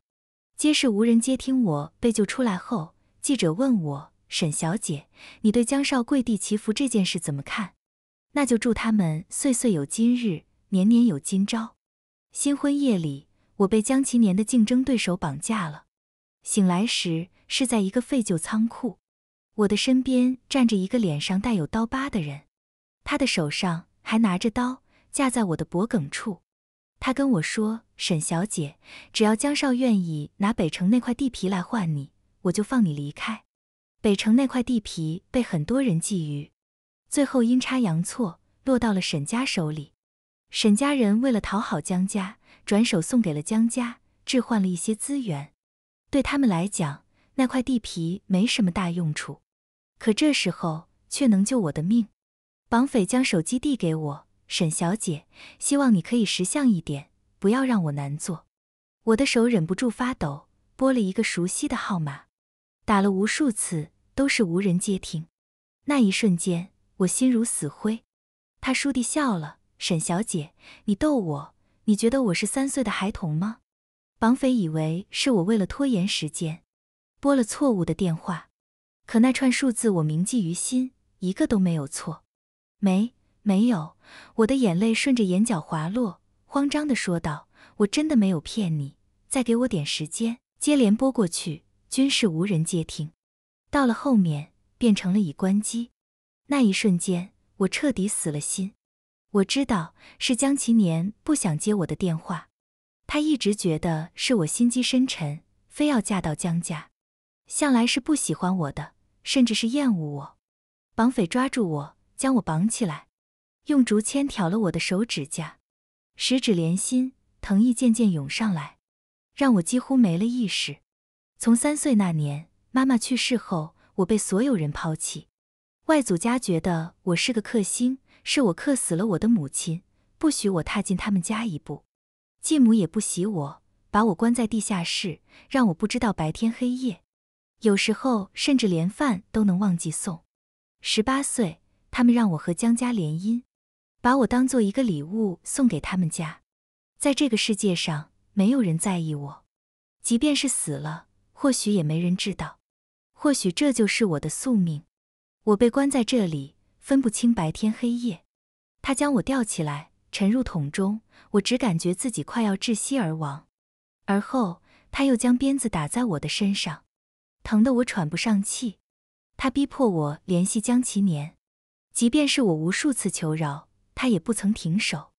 皆是无人接听。我被救出来后，记者问我。沈小姐，你对江少跪地祈福这件事怎么看？那就祝他们岁岁有今日，年年有今朝。新婚夜里，我被江其年的竞争对手绑架了。醒来时是在一个废旧仓库，我的身边站着一个脸上带有刀疤的人，他的手上还拿着刀架在我的脖颈处。他跟我说：“沈小姐，只要江少愿意拿北城那块地皮来换你，我就放你离开。”北城那块地皮被很多人觊觎，最后阴差阳错落到了沈家手里。沈家人为了讨好江家，转手送给了江家，置换了一些资源。对他们来讲，那块地皮没什么大用处，可这时候却能救我的命。绑匪将手机递给我，沈小姐，希望你可以识相一点，不要让我难做。我的手忍不住发抖，拨了一个熟悉的号码，打了无数次。都是无人接听，那一瞬间，我心如死灰。他倏地笑了：“沈小姐，你逗我？你觉得我是三岁的孩童吗？”绑匪以为是我为了拖延时间，拨了错误的电话，可那串数字我铭记于心，一个都没有错。没，没有。我的眼泪顺着眼角滑落，慌张的说道：“我真的没有骗你，再给我点时间。”接连拨过去，均是无人接听。到了后面变成了已关机，那一瞬间我彻底死了心。我知道是江其年不想接我的电话，他一直觉得是我心机深沉，非要嫁到江家，向来是不喜欢我的，甚至是厌恶我。绑匪抓住我，将我绑起来，用竹签挑了我的手指甲，十指连心，疼意渐渐涌上来，让我几乎没了意识。从三岁那年。妈妈去世后，我被所有人抛弃。外祖家觉得我是个克星，是我克死了我的母亲，不许我踏进他们家一步。继母也不喜我，把我关在地下室，让我不知道白天黑夜。有时候甚至连饭都能忘记送。十八岁，他们让我和江家联姻，把我当做一个礼物送给他们家。在这个世界上，没有人在意我，即便是死了，或许也没人知道。或许这就是我的宿命。我被关在这里，分不清白天黑夜。他将我吊起来，沉入桶中，我只感觉自己快要窒息而亡。而后，他又将鞭子打在我的身上，疼得我喘不上气。他逼迫我联系江其年，即便是我无数次求饶，他也不曾停手。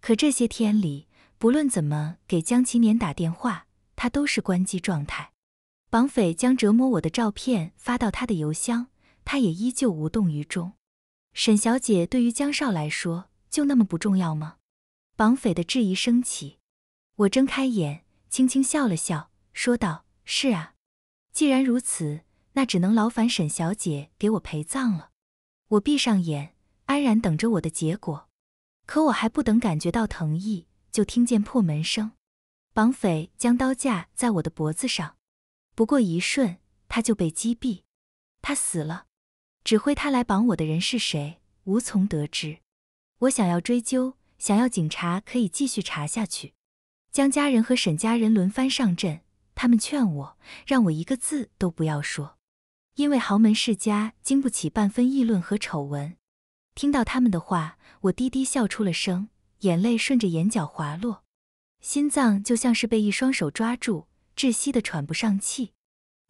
可这些天里，不论怎么给江其年打电话，他都是关机状态。绑匪将折磨我的照片发到他的邮箱，他也依旧无动于衷。沈小姐对于江少来说，就那么不重要吗？绑匪的质疑升起，我睁开眼，轻轻笑了笑，说道：“是啊，既然如此，那只能劳烦沈小姐给我陪葬了。”我闭上眼，安然等着我的结果。可我还不等感觉到疼意，就听见破门声。绑匪将刀架在我的脖子上。不过一瞬，他就被击毙。他死了。指挥他来绑我的人是谁，无从得知。我想要追究，想要警察可以继续查下去。江家人和沈家人轮番上阵，他们劝我，让我一个字都不要说，因为豪门世家经不起半分议论和丑闻。听到他们的话，我低低笑出了声，眼泪顺着眼角滑落，心脏就像是被一双手抓住。窒息的喘不上气，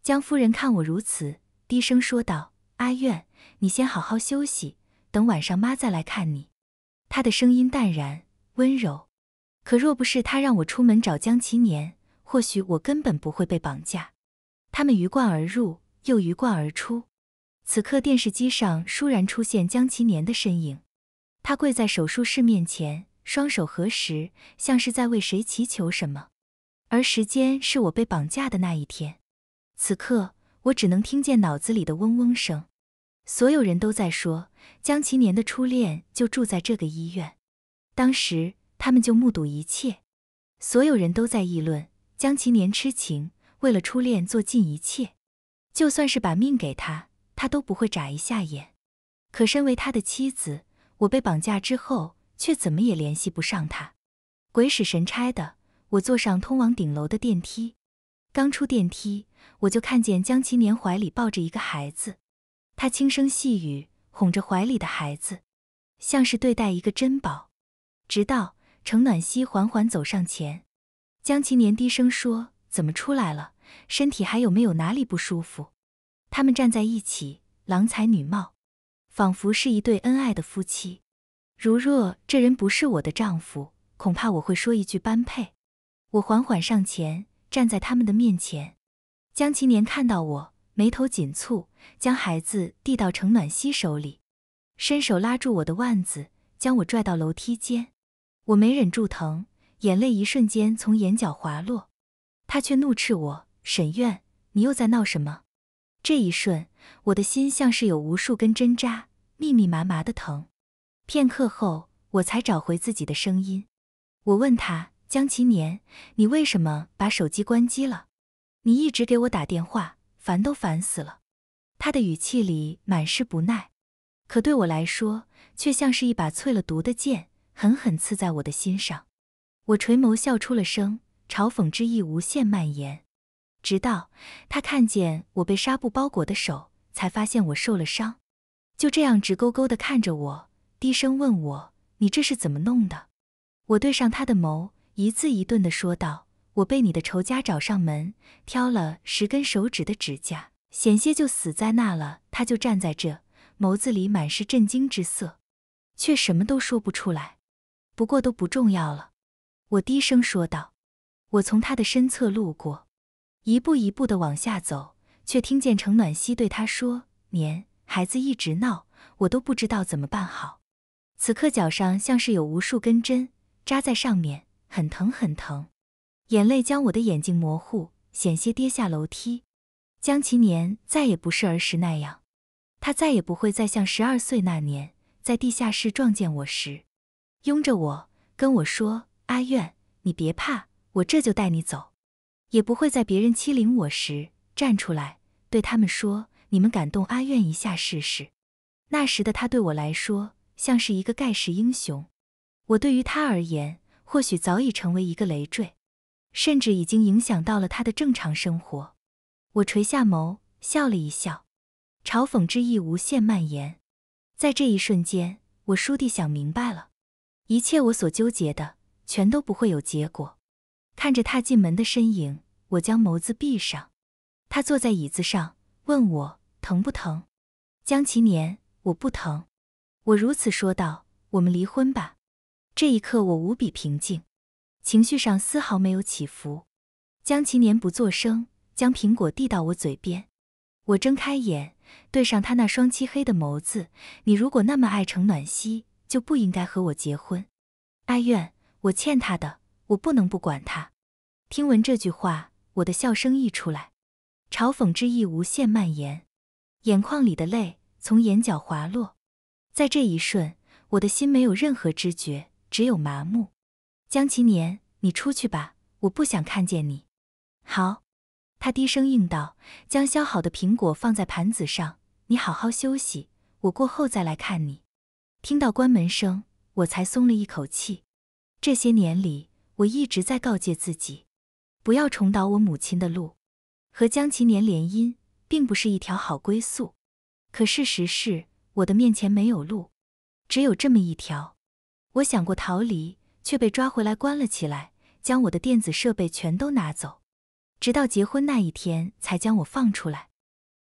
江夫人看我如此，低声说道：“阿苑，你先好好休息，等晚上妈再来看你。”她的声音淡然温柔。可若不是她让我出门找江其年，或许我根本不会被绑架。他们鱼贯而入，又鱼贯而出。此刻电视机上倏然出现江其年的身影，他跪在手术室面前，双手合十，像是在为谁祈求什么。而时间是我被绑架的那一天，此刻我只能听见脑子里的嗡嗡声。所有人都在说，江其年的初恋就住在这个医院，当时他们就目睹一切。所有人都在议论江其年痴情，为了初恋做尽一切，就算是把命给他，他都不会眨一下眼。可身为他的妻子，我被绑架之后却怎么也联系不上他，鬼使神差的。我坐上通往顶楼的电梯，刚出电梯，我就看见江其年怀里抱着一个孩子，他轻声细语哄着怀里的孩子，像是对待一个珍宝。直到程暖希缓缓走上前，江其年低声说：“怎么出来了？身体还有没有哪里不舒服？”他们站在一起，郎才女貌，仿佛是一对恩爱的夫妻。如若这人不是我的丈夫，恐怕我会说一句“般配”。我缓缓上前，站在他们的面前。江其年看到我，眉头紧蹙，将孩子递到程暖溪手里，伸手拉住我的腕子，将我拽到楼梯间。我没忍住疼，眼泪一瞬间从眼角滑落。他却怒斥我：“沈苑，你又在闹什么？”这一瞬，我的心像是有无数根针扎，密密麻麻的疼。片刻后，我才找回自己的声音，我问他。江其年，你为什么把手机关机了？你一直给我打电话，烦都烦死了。他的语气里满是不耐，可对我来说，却像是一把淬了毒的剑，狠狠刺在我的心上。我垂眸笑出了声，嘲讽之意无限蔓延。直到他看见我被纱布包裹的手，才发现我受了伤。就这样直勾勾的看着我，低声问我：“你这是怎么弄的？”我对上他的眸。一字一顿地说道：“我被你的仇家找上门，挑了十根手指的指甲，险些就死在那了。”他就站在这，眸子里满是震惊之色，却什么都说不出来。不过都不重要了，我低声说道。我从他的身侧路过，一步一步地往下走，却听见程暖溪对他说：“年孩子一直闹，我都不知道怎么办好。”此刻脚上像是有无数根针扎在上面。很疼，很疼，眼泪将我的眼睛模糊，险些跌下楼梯。江其年再也不是儿时那样，他再也不会再像十二岁那年在地下室撞见我时，拥着我，跟我说：“阿苑，你别怕，我这就带你走。”也不会在别人欺凌我时站出来，对他们说：“你们敢动阿苑一下试试？”那时的他对我来说像是一个盖世英雄，我对于他而言。或许早已成为一个累赘，甚至已经影响到了他的正常生活。我垂下眸，笑了一笑，嘲讽之意无限蔓延。在这一瞬间，我倏地想明白了，一切我所纠结的，全都不会有结果。看着踏进门的身影，我将眸子闭上。他坐在椅子上，问我疼不疼。江其年，我不疼。我如此说道。我们离婚吧。这一刻，我无比平静，情绪上丝毫没有起伏。江其年不作声，将苹果递到我嘴边。我睁开眼，对上他那双漆黑的眸子。你如果那么爱程暖溪，就不应该和我结婚。哀怨，我欠他的，我不能不管他。听闻这句话，我的笑声溢出来，嘲讽之意无限蔓延，眼眶里的泪从眼角滑落。在这一瞬，我的心没有任何知觉。只有麻木，江其年，你出去吧，我不想看见你。好，他低声应道，将削好的苹果放在盘子上。你好好休息，我过后再来看你。听到关门声，我才松了一口气。这些年里，我一直在告诫自己，不要重蹈我母亲的路。和江其年联姻，并不是一条好归宿。可事实是，我的面前没有路，只有这么一条。我想过逃离，却被抓回来关了起来，将我的电子设备全都拿走，直到结婚那一天才将我放出来。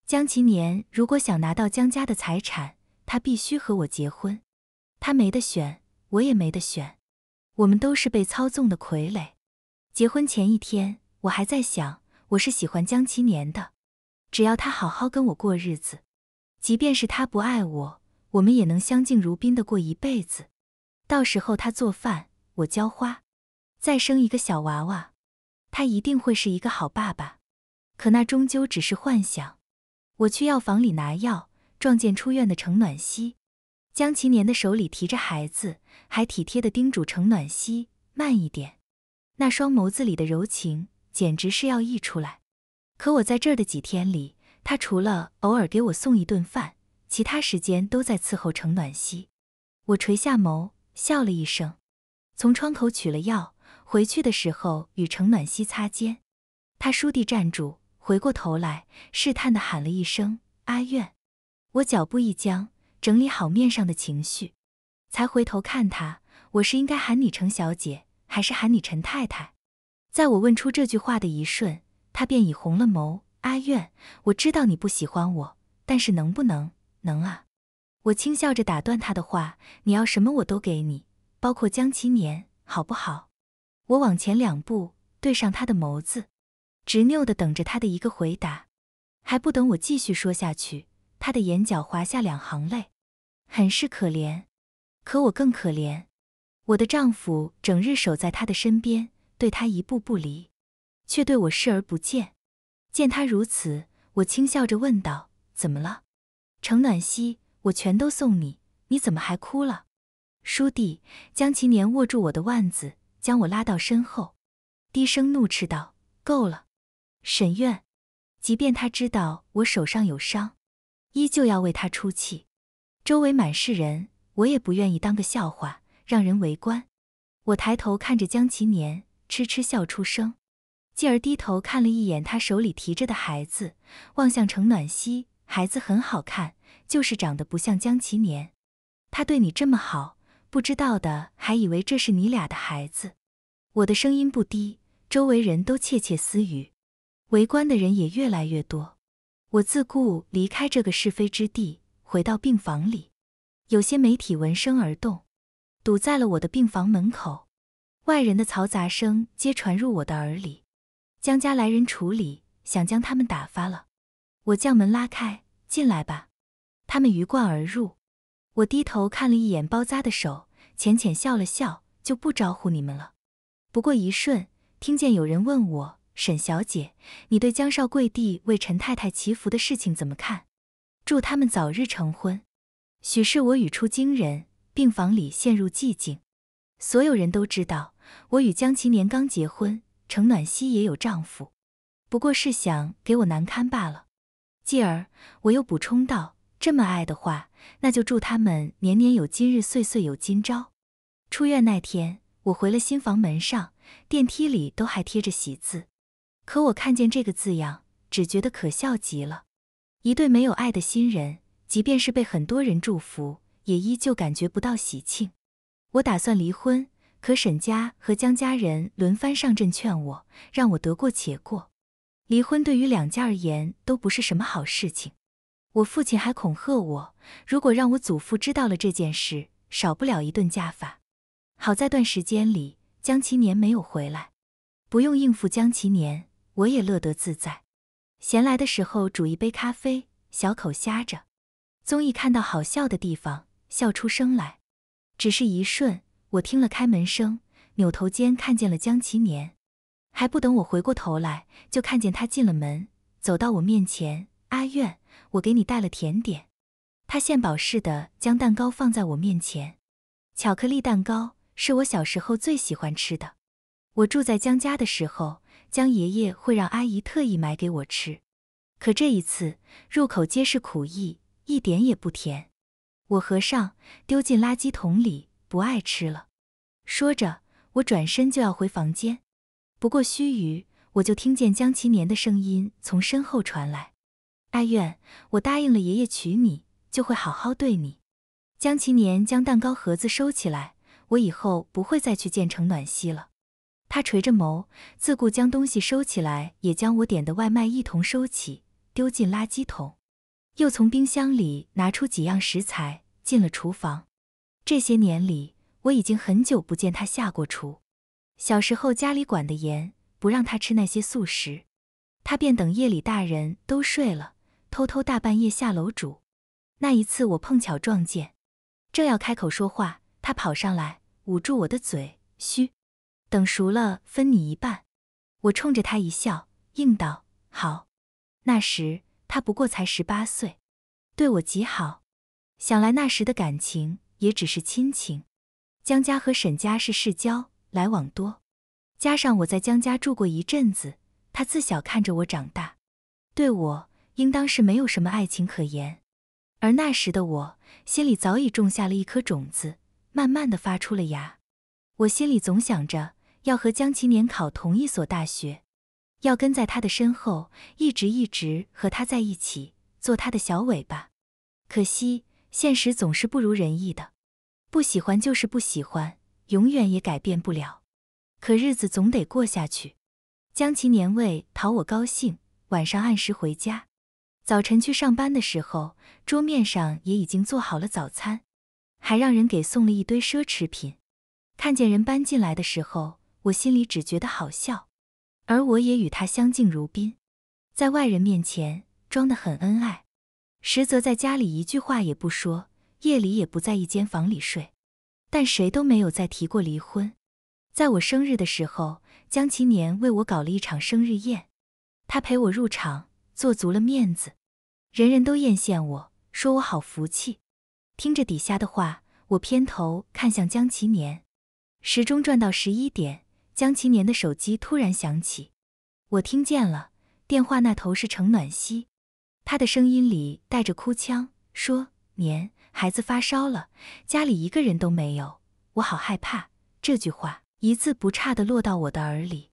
江其年如果想拿到江家的财产，他必须和我结婚，他没得选，我也没得选，我们都是被操纵的傀儡。结婚前一天，我还在想，我是喜欢江其年的，只要他好好跟我过日子，即便是他不爱我，我们也能相敬如宾的过一辈子。到时候他做饭，我浇花，再生一个小娃娃，他一定会是一个好爸爸。可那终究只是幻想。我去药房里拿药，撞见出院的程暖希，江其年的手里提着孩子，还体贴的叮嘱程暖希慢一点，那双眸子里的柔情简直是要溢出来。可我在这儿的几天里，他除了偶尔给我送一顿饭，其他时间都在伺候程暖希。我垂下眸。笑了一声，从窗口取了药回去的时候，与程暖西擦肩，他倏地站住，回过头来，试探地喊了一声：“阿苑。”我脚步一僵，整理好面上的情绪，才回头看他。我是应该喊你程小姐，还是喊你陈太太？在我问出这句话的一瞬，他便已红了眸。“阿苑，我知道你不喜欢我，但是能不能？能啊。”我轻笑着打断他的话：“你要什么我都给你，包括江其年，好不好？”我往前两步，对上他的眸子，执拗地等着他的一个回答。还不等我继续说下去，他的眼角滑下两行泪，很是可怜。可我更可怜，我的丈夫整日守在他的身边，对他一步不离，却对我视而不见。见他如此，我轻笑着问道：“怎么了，程暖希我全都送你，你怎么还哭了？叔弟江其年握住我的腕子，将我拉到身后，低声怒斥道：“够了，沈院！即便他知道我手上有伤，依旧要为他出气。周围满是人，我也不愿意当个笑话，让人围观。”我抬头看着江其年，痴痴笑出声，继而低头看了一眼他手里提着的孩子，望向程暖西，孩子很好看。就是长得不像江其年，他对你这么好，不知道的还以为这是你俩的孩子。我的声音不低，周围人都窃窃私语，围观的人也越来越多。我自顾离开这个是非之地，回到病房里。有些媒体闻声而动，堵在了我的病房门口，外人的嘈杂声皆传入我的耳里。江家来人处理，想将他们打发了。我将门拉开，进来吧。他们鱼贯而入，我低头看了一眼包扎的手，浅浅笑了笑，就不招呼你们了。不过一瞬，听见有人问我：“沈小姐，你对江少跪地为陈太太祈福的事情怎么看？祝他们早日成婚。”许是我语出惊人，病房里陷入寂静。所有人都知道我与江其年刚结婚，程暖西也有丈夫，不过是想给我难堪罢了。继而，我又补充道。这么爱的话，那就祝他们年年有今日，岁岁有今朝。出院那天，我回了新房，门上、电梯里都还贴着喜字，可我看见这个字样，只觉得可笑极了。一对没有爱的新人，即便是被很多人祝福，也依旧感觉不到喜庆。我打算离婚，可沈家和江家人轮番上阵劝我，让我得过且过。离婚对于两家而言，都不是什么好事情。我父亲还恐吓我，如果让我祖父知道了这件事，少不了一顿家法。好在段时间里，江其年没有回来，不用应付江其年，我也乐得自在。闲来的时候，煮一杯咖啡，小口呷着。宗义看到好笑的地方，笑出声来。只是一瞬，我听了开门声，扭头间看见了江其年，还不等我回过头来，就看见他进了门，走到我面前。阿苑，我给你带了甜点。他献宝似的将蛋糕放在我面前，巧克力蛋糕是我小时候最喜欢吃的。我住在江家的时候，江爷爷会让阿姨特意买给我吃。可这一次，入口皆是苦意，一点也不甜。我合上，丢进垃圾桶里，不爱吃了。说着，我转身就要回房间。不过须臾，我就听见江其年的声音从身后传来。阿苑，我答应了爷爷娶你，就会好好对你。江其年将蛋糕盒子收起来，我以后不会再去见程暖希了。他垂着眸，自顾将东西收起来，也将我点的外卖一同收起，丢进垃圾桶。又从冰箱里拿出几样食材，进了厨房。这些年里，我已经很久不见他下过厨。小时候家里管得严，不让他吃那些素食，他便等夜里大人都睡了。偷偷大半夜下楼煮，那一次我碰巧撞见，正要开口说话，他跑上来捂住我的嘴，嘘。等熟了分你一半。我冲着他一笑，应道好。那时他不过才十八岁，对我极好。想来那时的感情也只是亲情。江家和沈家是世交，来往多，加上我在江家住过一阵子，他自小看着我长大，对我。应当是没有什么爱情可言，而那时的我心里早已种下了一颗种子，慢慢的发出了芽。我心里总想着要和江其年考同一所大学，要跟在他的身后，一直一直和他在一起，做他的小尾巴。可惜现实总是不如人意的，不喜欢就是不喜欢，永远也改变不了。可日子总得过下去。江其年为讨我高兴，晚上按时回家。早晨去上班的时候，桌面上也已经做好了早餐，还让人给送了一堆奢侈品。看见人搬进来的时候，我心里只觉得好笑，而我也与他相敬如宾，在外人面前装得很恩爱，实则在家里一句话也不说，夜里也不在一间房里睡。但谁都没有再提过离婚。在我生日的时候，江其年为我搞了一场生日宴，他陪我入场。做足了面子，人人都艳羡我，说我好福气。听着底下的话，我偏头看向江其年，时钟转到十一点，江其年的手机突然响起，我听见了，电话那头是程暖西，她的声音里带着哭腔，说：“年，孩子发烧了，家里一个人都没有，我好害怕。”这句话一字不差的落到我的耳里，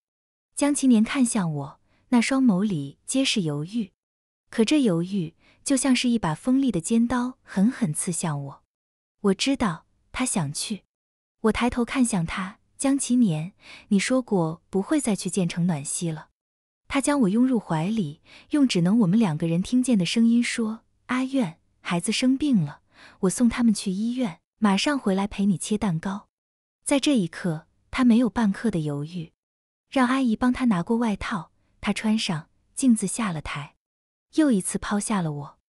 江其年看向我。那双眸里皆是犹豫，可这犹豫就像是一把锋利的尖刀，狠狠刺向我。我知道他想去，我抬头看向他，江其年，你说过不会再去见程暖西了。他将我拥入怀里，用只能我们两个人听见的声音说：“阿苑，孩子生病了，我送他们去医院，马上回来陪你切蛋糕。”在这一刻，他没有半刻的犹豫，让阿姨帮他拿过外套。他穿上镜子下了台，又一次抛下了我。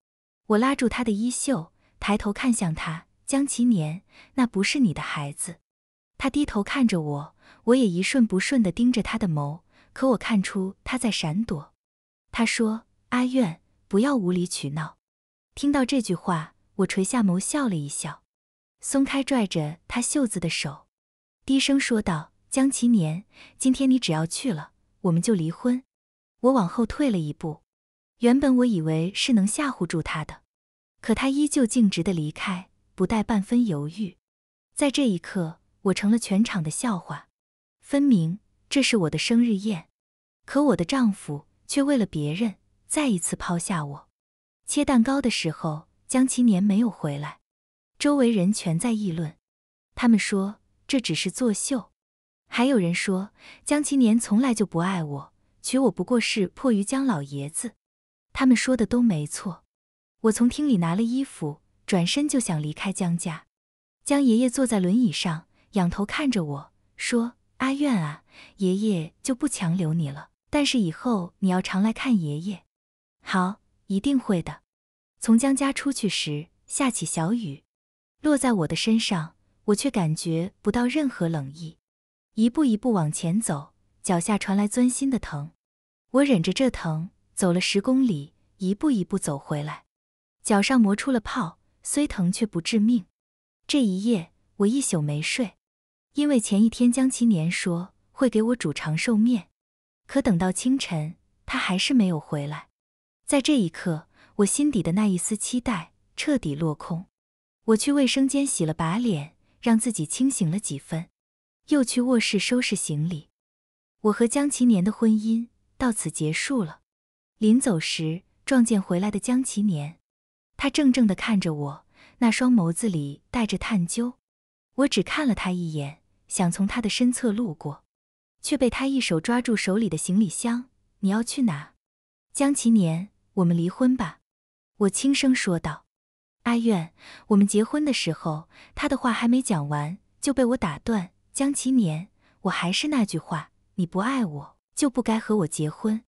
我拉住他的衣袖，抬头看向他。江其年，那不是你的孩子。他低头看着我，我也一瞬不瞬的盯着他的眸，可我看出他在闪躲。他说：“阿苑，不要无理取闹。”听到这句话，我垂下眸，笑了一笑，松开拽着他袖子的手，低声说道：“江其年，今天你只要去了，我们就离婚。”我往后退了一步，原本我以为是能吓唬住他的，可他依旧径直的离开，不带半分犹豫。在这一刻，我成了全场的笑话。分明这是我的生日宴，可我的丈夫却为了别人再一次抛下我。切蛋糕的时候，江其年没有回来，周围人全在议论。他们说这只是作秀，还有人说江其年从来就不爱我。娶我不过是迫于江老爷子，他们说的都没错。我从厅里拿了衣服，转身就想离开江家。江爷爷坐在轮椅上，仰头看着我说：“阿苑啊，爷爷就不强留你了，但是以后你要常来看爷爷。”好，一定会的。从江家出去时，下起小雨，落在我的身上，我却感觉不到任何冷意，一步一步往前走。脚下传来钻心的疼，我忍着这疼走了十公里，一步一步走回来，脚上磨出了泡，虽疼却不致命。这一夜我一宿没睡，因为前一天江其年说会给我煮长寿面，可等到清晨他还是没有回来。在这一刻，我心底的那一丝期待彻底落空。我去卫生间洗了把脸，让自己清醒了几分，又去卧室收拾行李。我和江其年的婚姻到此结束了。临走时撞见回来的江其年，他怔怔的看着我，那双眸子里带着探究。我只看了他一眼，想从他的身侧路过，却被他一手抓住手里的行李箱。你要去哪？江其年，我们离婚吧。我轻声说道。阿苑，我们结婚的时候，他的话还没讲完就被我打断。江其年，我还是那句话。你不爱我，就不该和我结婚。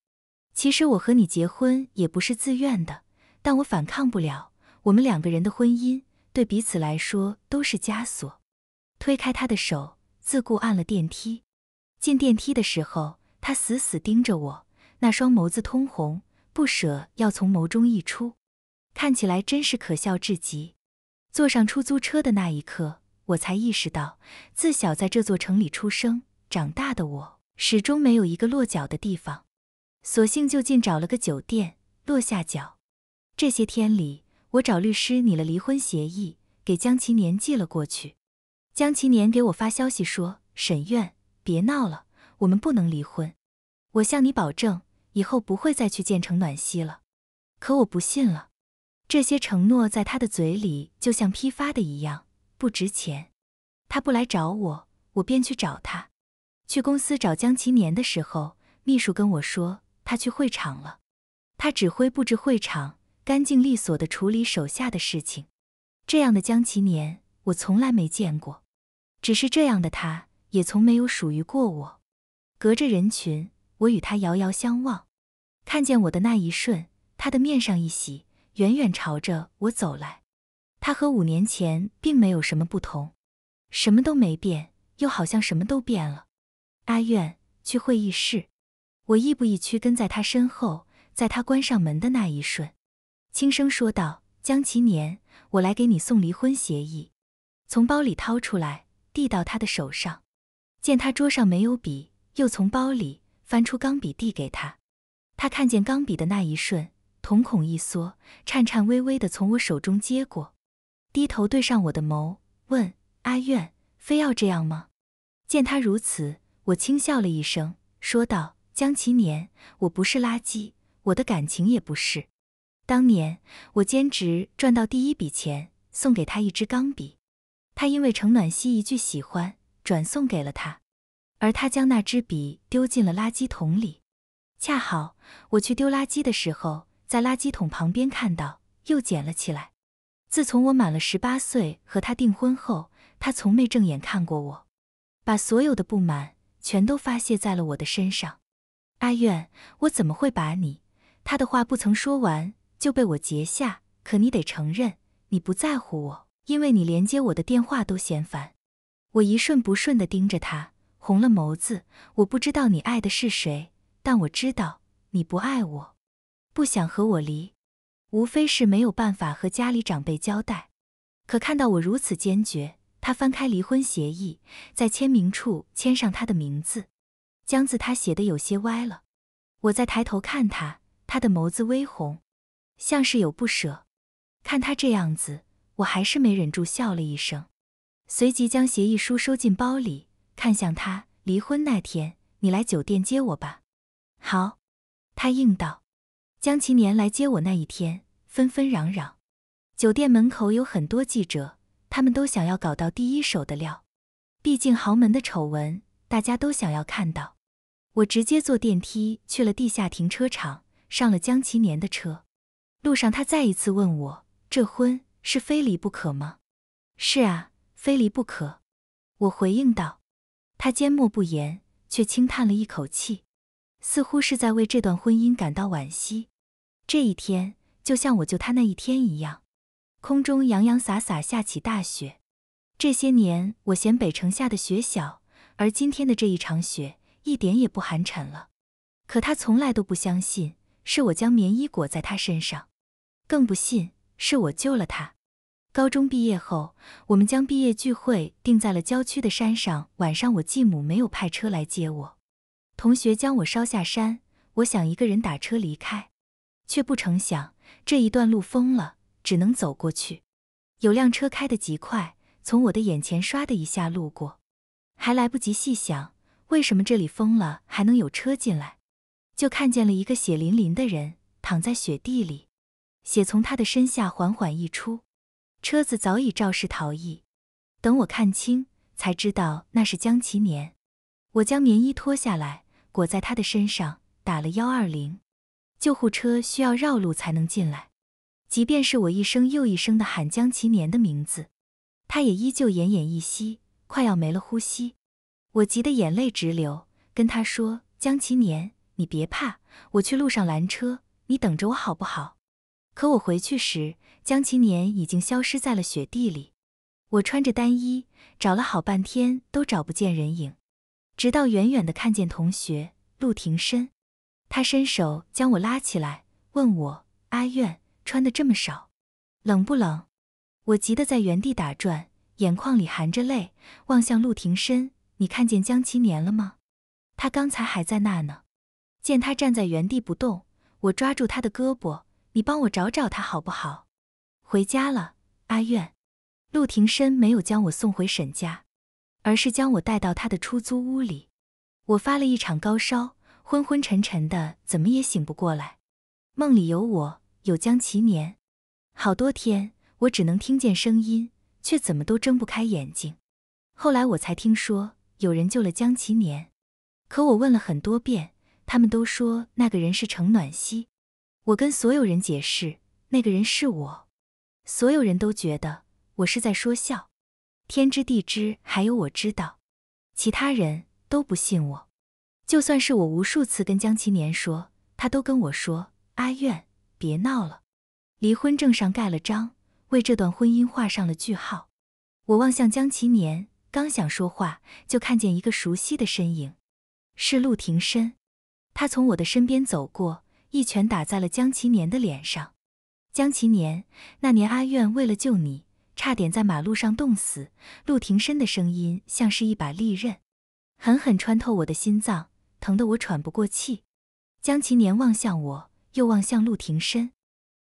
其实我和你结婚也不是自愿的，但我反抗不了。我们两个人的婚姻对彼此来说都是枷锁。推开他的手，自顾按了电梯。进电梯的时候，他死死盯着我，那双眸子通红，不舍要从眸中溢出，看起来真是可笑至极。坐上出租车的那一刻，我才意识到，自小在这座城里出生长大的我。始终没有一个落脚的地方，索性就近找了个酒店落下脚。这些天里，我找律师拟了离婚协议，给江其年寄了过去。江其年给我发消息说：“沈院，别闹了，我们不能离婚。我向你保证，以后不会再去建成暖溪了。”可我不信了，这些承诺在他的嘴里就像批发的一样不值钱。他不来找我，我便去找他。去公司找江其年的时候，秘书跟我说他去会场了。他指挥布置会场，干净利索的处理手下的事情。这样的江其年我从来没见过，只是这样的他也从没有属于过我。隔着人群，我与他遥遥相望。看见我的那一瞬，他的面上一喜，远远朝着我走来。他和五年前并没有什么不同，什么都没变，又好像什么都变了。阿苑，去会议室。我亦步亦趋跟在他身后，在他关上门的那一瞬，轻声说道：“江其年，我来给你送离婚协议。”从包里掏出来，递到他的手上。见他桌上没有笔，又从包里翻出钢笔递给他。他看见钢笔的那一瞬，瞳孔一缩，颤颤巍巍地从我手中接过，低头对上我的眸，问：“阿苑，非要这样吗？”见他如此。我轻笑了一声，说道：“江其年，我不是垃圾，我的感情也不是。当年我兼职赚到第一笔钱，送给他一支钢笔，他因为程暖西一句喜欢，转送给了他，而他将那支笔丢进了垃圾桶里。恰好我去丢垃圾的时候，在垃圾桶旁边看到，又捡了起来。自从我满了十八岁和他订婚后，他从没正眼看过我，把所有的不满。”全都发泄在了我的身上，阿苑，我怎么会把你？他的话不曾说完就被我截下。可你得承认，你不在乎我，因为你连接我的电话都嫌烦。我一瞬不瞬地盯着他，红了眸子。我不知道你爱的是谁，但我知道你不爱我，不想和我离，无非是没有办法和家里长辈交代。可看到我如此坚决。他翻开离婚协议，在签名处签上他的名字，江字他写的有些歪了。我再抬头看他，他的眸子微红，像是有不舍。看他这样子，我还是没忍住笑了一声，随即将协议书收进包里，看向他：“离婚那天，你来酒店接我吧。”“好。”他应道。江其年来接我那一天，纷纷攘攘，酒店门口有很多记者。他们都想要搞到第一手的料，毕竟豪门的丑闻，大家都想要看到。我直接坐电梯去了地下停车场，上了江其年的车。路上，他再一次问我：“这婚是非离不可吗？”“是啊，非离不可。”我回应道。他缄默不言，却轻叹了一口气，似乎是在为这段婚姻感到惋惜。这一天，就像我救他那一天一样。空中洋洋洒洒下起大雪，这些年我嫌北城下的雪小，而今天的这一场雪一点也不寒碜了。可他从来都不相信是我将棉衣裹在他身上，更不信是我救了他。高中毕业后，我们将毕业聚会定在了郊区的山上。晚上，我继母没有派车来接我，同学将我捎下山。我想一个人打车离开，却不成想这一段路封了。只能走过去。有辆车开得极快，从我的眼前唰的一下路过，还来不及细想为什么这里封了还能有车进来，就看见了一个血淋淋的人躺在雪地里，血从他的身下缓缓溢出。车子早已肇事逃逸。等我看清，才知道那是江其年。我将棉衣脱下来裹在他的身上，打了幺二零。救护车需要绕路才能进来。即便是我一声又一声的喊江其年的名字，他也依旧奄奄一息，快要没了呼吸。我急得眼泪直流，跟他说：“江其年，你别怕，我去路上拦车，你等着我好不好？”可我回去时，江其年已经消失在了雪地里。我穿着单衣，找了好半天都找不见人影，直到远远的看见同学陆庭深，他伸手将我拉起来，问我：“阿苑。”穿的这么少，冷不冷？我急得在原地打转，眼眶里含着泪，望向陆庭深：“你看见江其年了吗？他刚才还在那呢。”见他站在原地不动，我抓住他的胳膊：“你帮我找找他好不好？”回家了，阿苑。陆庭深没有将我送回沈家，而是将我带到他的出租屋里。我发了一场高烧，昏昏沉沉的，怎么也醒不过来。梦里有我。有江其年，好多天我只能听见声音，却怎么都睁不开眼睛。后来我才听说有人救了江其年，可我问了很多遍，他们都说那个人是程暖溪。我跟所有人解释那个人是我，所有人都觉得我是在说笑。天知地知，还有我知道，其他人都不信我。就算是我无数次跟江其年说，他都跟我说阿苑，别闹了，离婚证上盖了章，为这段婚姻画上了句号。我望向江其年，刚想说话，就看见一个熟悉的身影，是陆庭深。他从我的身边走过，一拳打在了江其年的脸上。江其年，那年阿苑为了救你，差点在马路上冻死。陆庭深的声音像是一把利刃，狠狠穿透我的心脏，疼得我喘不过气。江其年望向我。又望向陆庭深，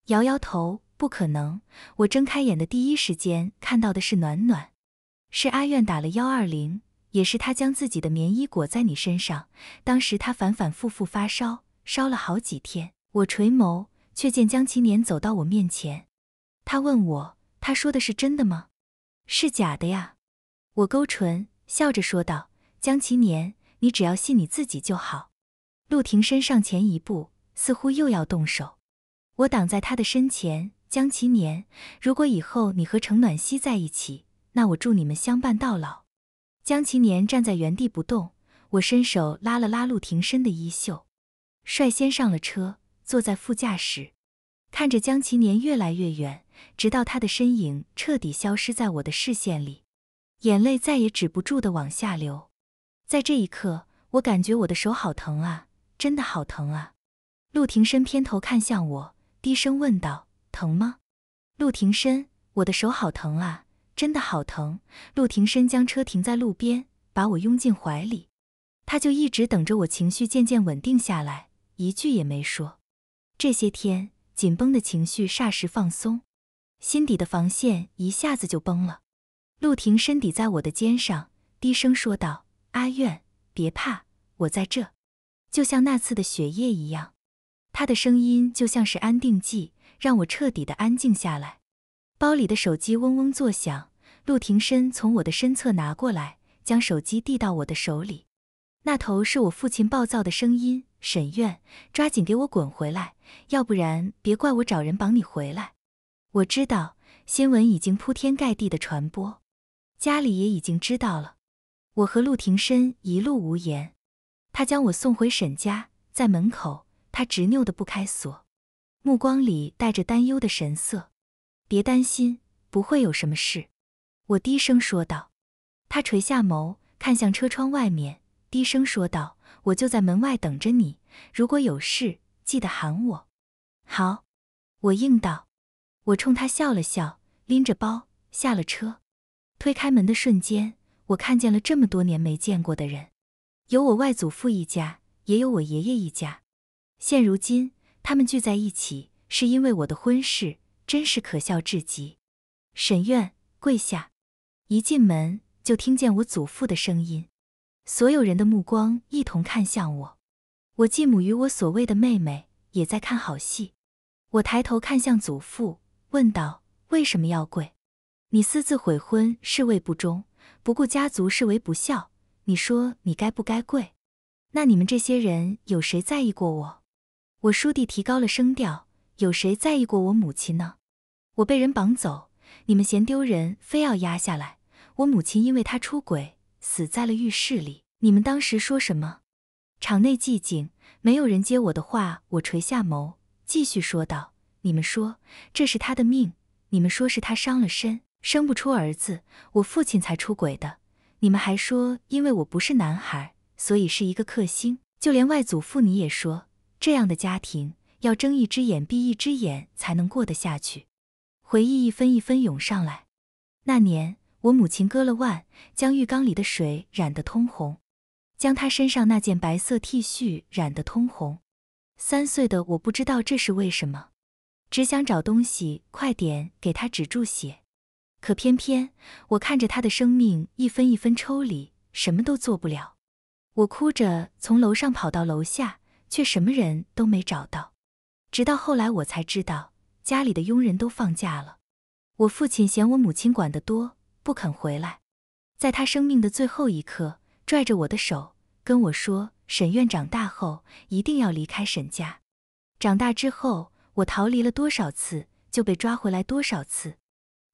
摇摇头，不可能。我睁开眼的第一时间看到的是暖暖，是阿苑打了幺二零，也是他将自己的棉衣裹在你身上。当时他反反复复发烧，烧了好几天。我垂眸，却见江其年走到我面前，他问我：“他说的是真的吗？”“是假的呀。”我勾唇，笑着说道：“江其年，你只要信你自己就好。”陆庭深上前一步。似乎又要动手，我挡在他的身前。江其年，如果以后你和程暖西在一起，那我祝你们相伴到老。江其年站在原地不动，我伸手拉了拉陆廷深的衣袖，率先上了车，坐在副驾驶，看着江其年越来越远，直到他的身影彻底消失在我的视线里，眼泪再也止不住的往下流。在这一刻，我感觉我的手好疼啊，真的好疼啊。陆庭深偏头看向我，低声问道：“疼吗？”陆庭深，我的手好疼啊，真的好疼。陆庭深将车停在路边，把我拥进怀里。他就一直等着我情绪渐渐稳定下来，一句也没说。这些天紧绷的情绪霎时放松，心底的防线一下子就崩了。陆庭深抵在我的肩上，低声说道：“阿苑，别怕，我在这。”就像那次的雪夜一样。他的声音就像是安定剂，让我彻底的安静下来。包里的手机嗡嗡作响，陆庭深从我的身侧拿过来，将手机递到我的手里。那头是我父亲暴躁的声音：“沈院，抓紧给我滚回来，要不然别怪我找人绑你回来。”我知道新闻已经铺天盖地的传播，家里也已经知道了。我和陆庭深一路无言，他将我送回沈家，在门口。他执拗的不开锁，目光里带着担忧的神色。别担心，不会有什么事，我低声说道。他垂下眸，看向车窗外面，低声说道：“我就在门外等着你，如果有事记得喊我。”好，我应道。我冲他笑了笑，拎着包下了车。推开门的瞬间，我看见了这么多年没见过的人，有我外祖父一家，也有我爷爷一家。现如今他们聚在一起，是因为我的婚事，真是可笑至极。沈院，跪下！一进门就听见我祖父的声音，所有人的目光一同看向我。我继母与我所谓的妹妹也在看好戏。我抬头看向祖父，问道：“为什么要跪？你私自悔婚是为不忠，不顾家族是为不孝。你说你该不该跪？那你们这些人有谁在意过我？”我叔弟提高了声调：“有谁在意过我母亲呢？我被人绑走，你们嫌丢人，非要压下来。我母亲因为她出轨，死在了浴室里。你们当时说什么？”场内寂静，没有人接我的话。我垂下眸，继续说道：“你们说这是她的命，你们说是她伤了身，生不出儿子。我父亲才出轨的。你们还说因为我不是男孩，所以是一个克星。就连外祖父，你也说。”这样的家庭要睁一只眼闭一只眼才能过得下去。回忆一分一分涌上来，那年我母亲割了腕，将浴缸里的水染得通红，将她身上那件白色 T 恤染得通红。三岁的我不知道这是为什么，只想找东西快点给她止住血。可偏偏我看着她的生命一分一分抽离，什么都做不了。我哭着从楼上跑到楼下。却什么人都没找到，直到后来我才知道，家里的佣人都放假了。我父亲嫌我母亲管得多，不肯回来。在他生命的最后一刻，拽着我的手跟我说：“沈院长大后一定要离开沈家。”长大之后，我逃离了多少次，就被抓回来多少次。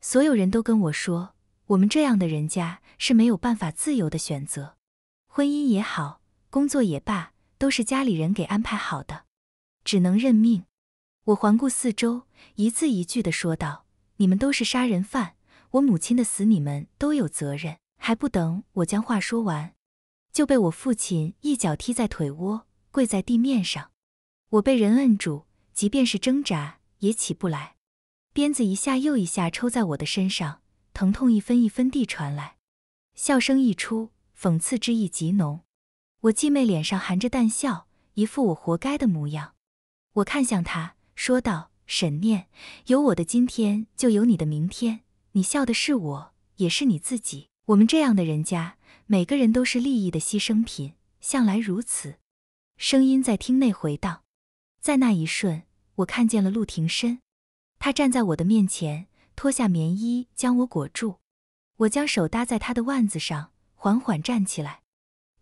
所有人都跟我说，我们这样的人家是没有办法自由的选择，婚姻也好，工作也罢。都是家里人给安排好的，只能认命。我环顾四周，一字一句地说道：“你们都是杀人犯，我母亲的死你们都有责任。”还不等我将话说完，就被我父亲一脚踢在腿窝，跪在地面上。我被人摁住，即便是挣扎也起不来。鞭子一下又一下抽在我的身上，疼痛一分一分地传来。笑声一出，讽刺之意极浓。我继妹脸上含着淡笑，一副我活该的模样。我看向她，说道：“沈念，有我的今天，就有你的明天。你笑的是我，也是你自己。我们这样的人家，每个人都是利益的牺牲品，向来如此。”声音在厅内回荡。在那一瞬，我看见了陆庭深，他站在我的面前，脱下棉衣将我裹住。我将手搭在他的腕子上，缓缓站起来。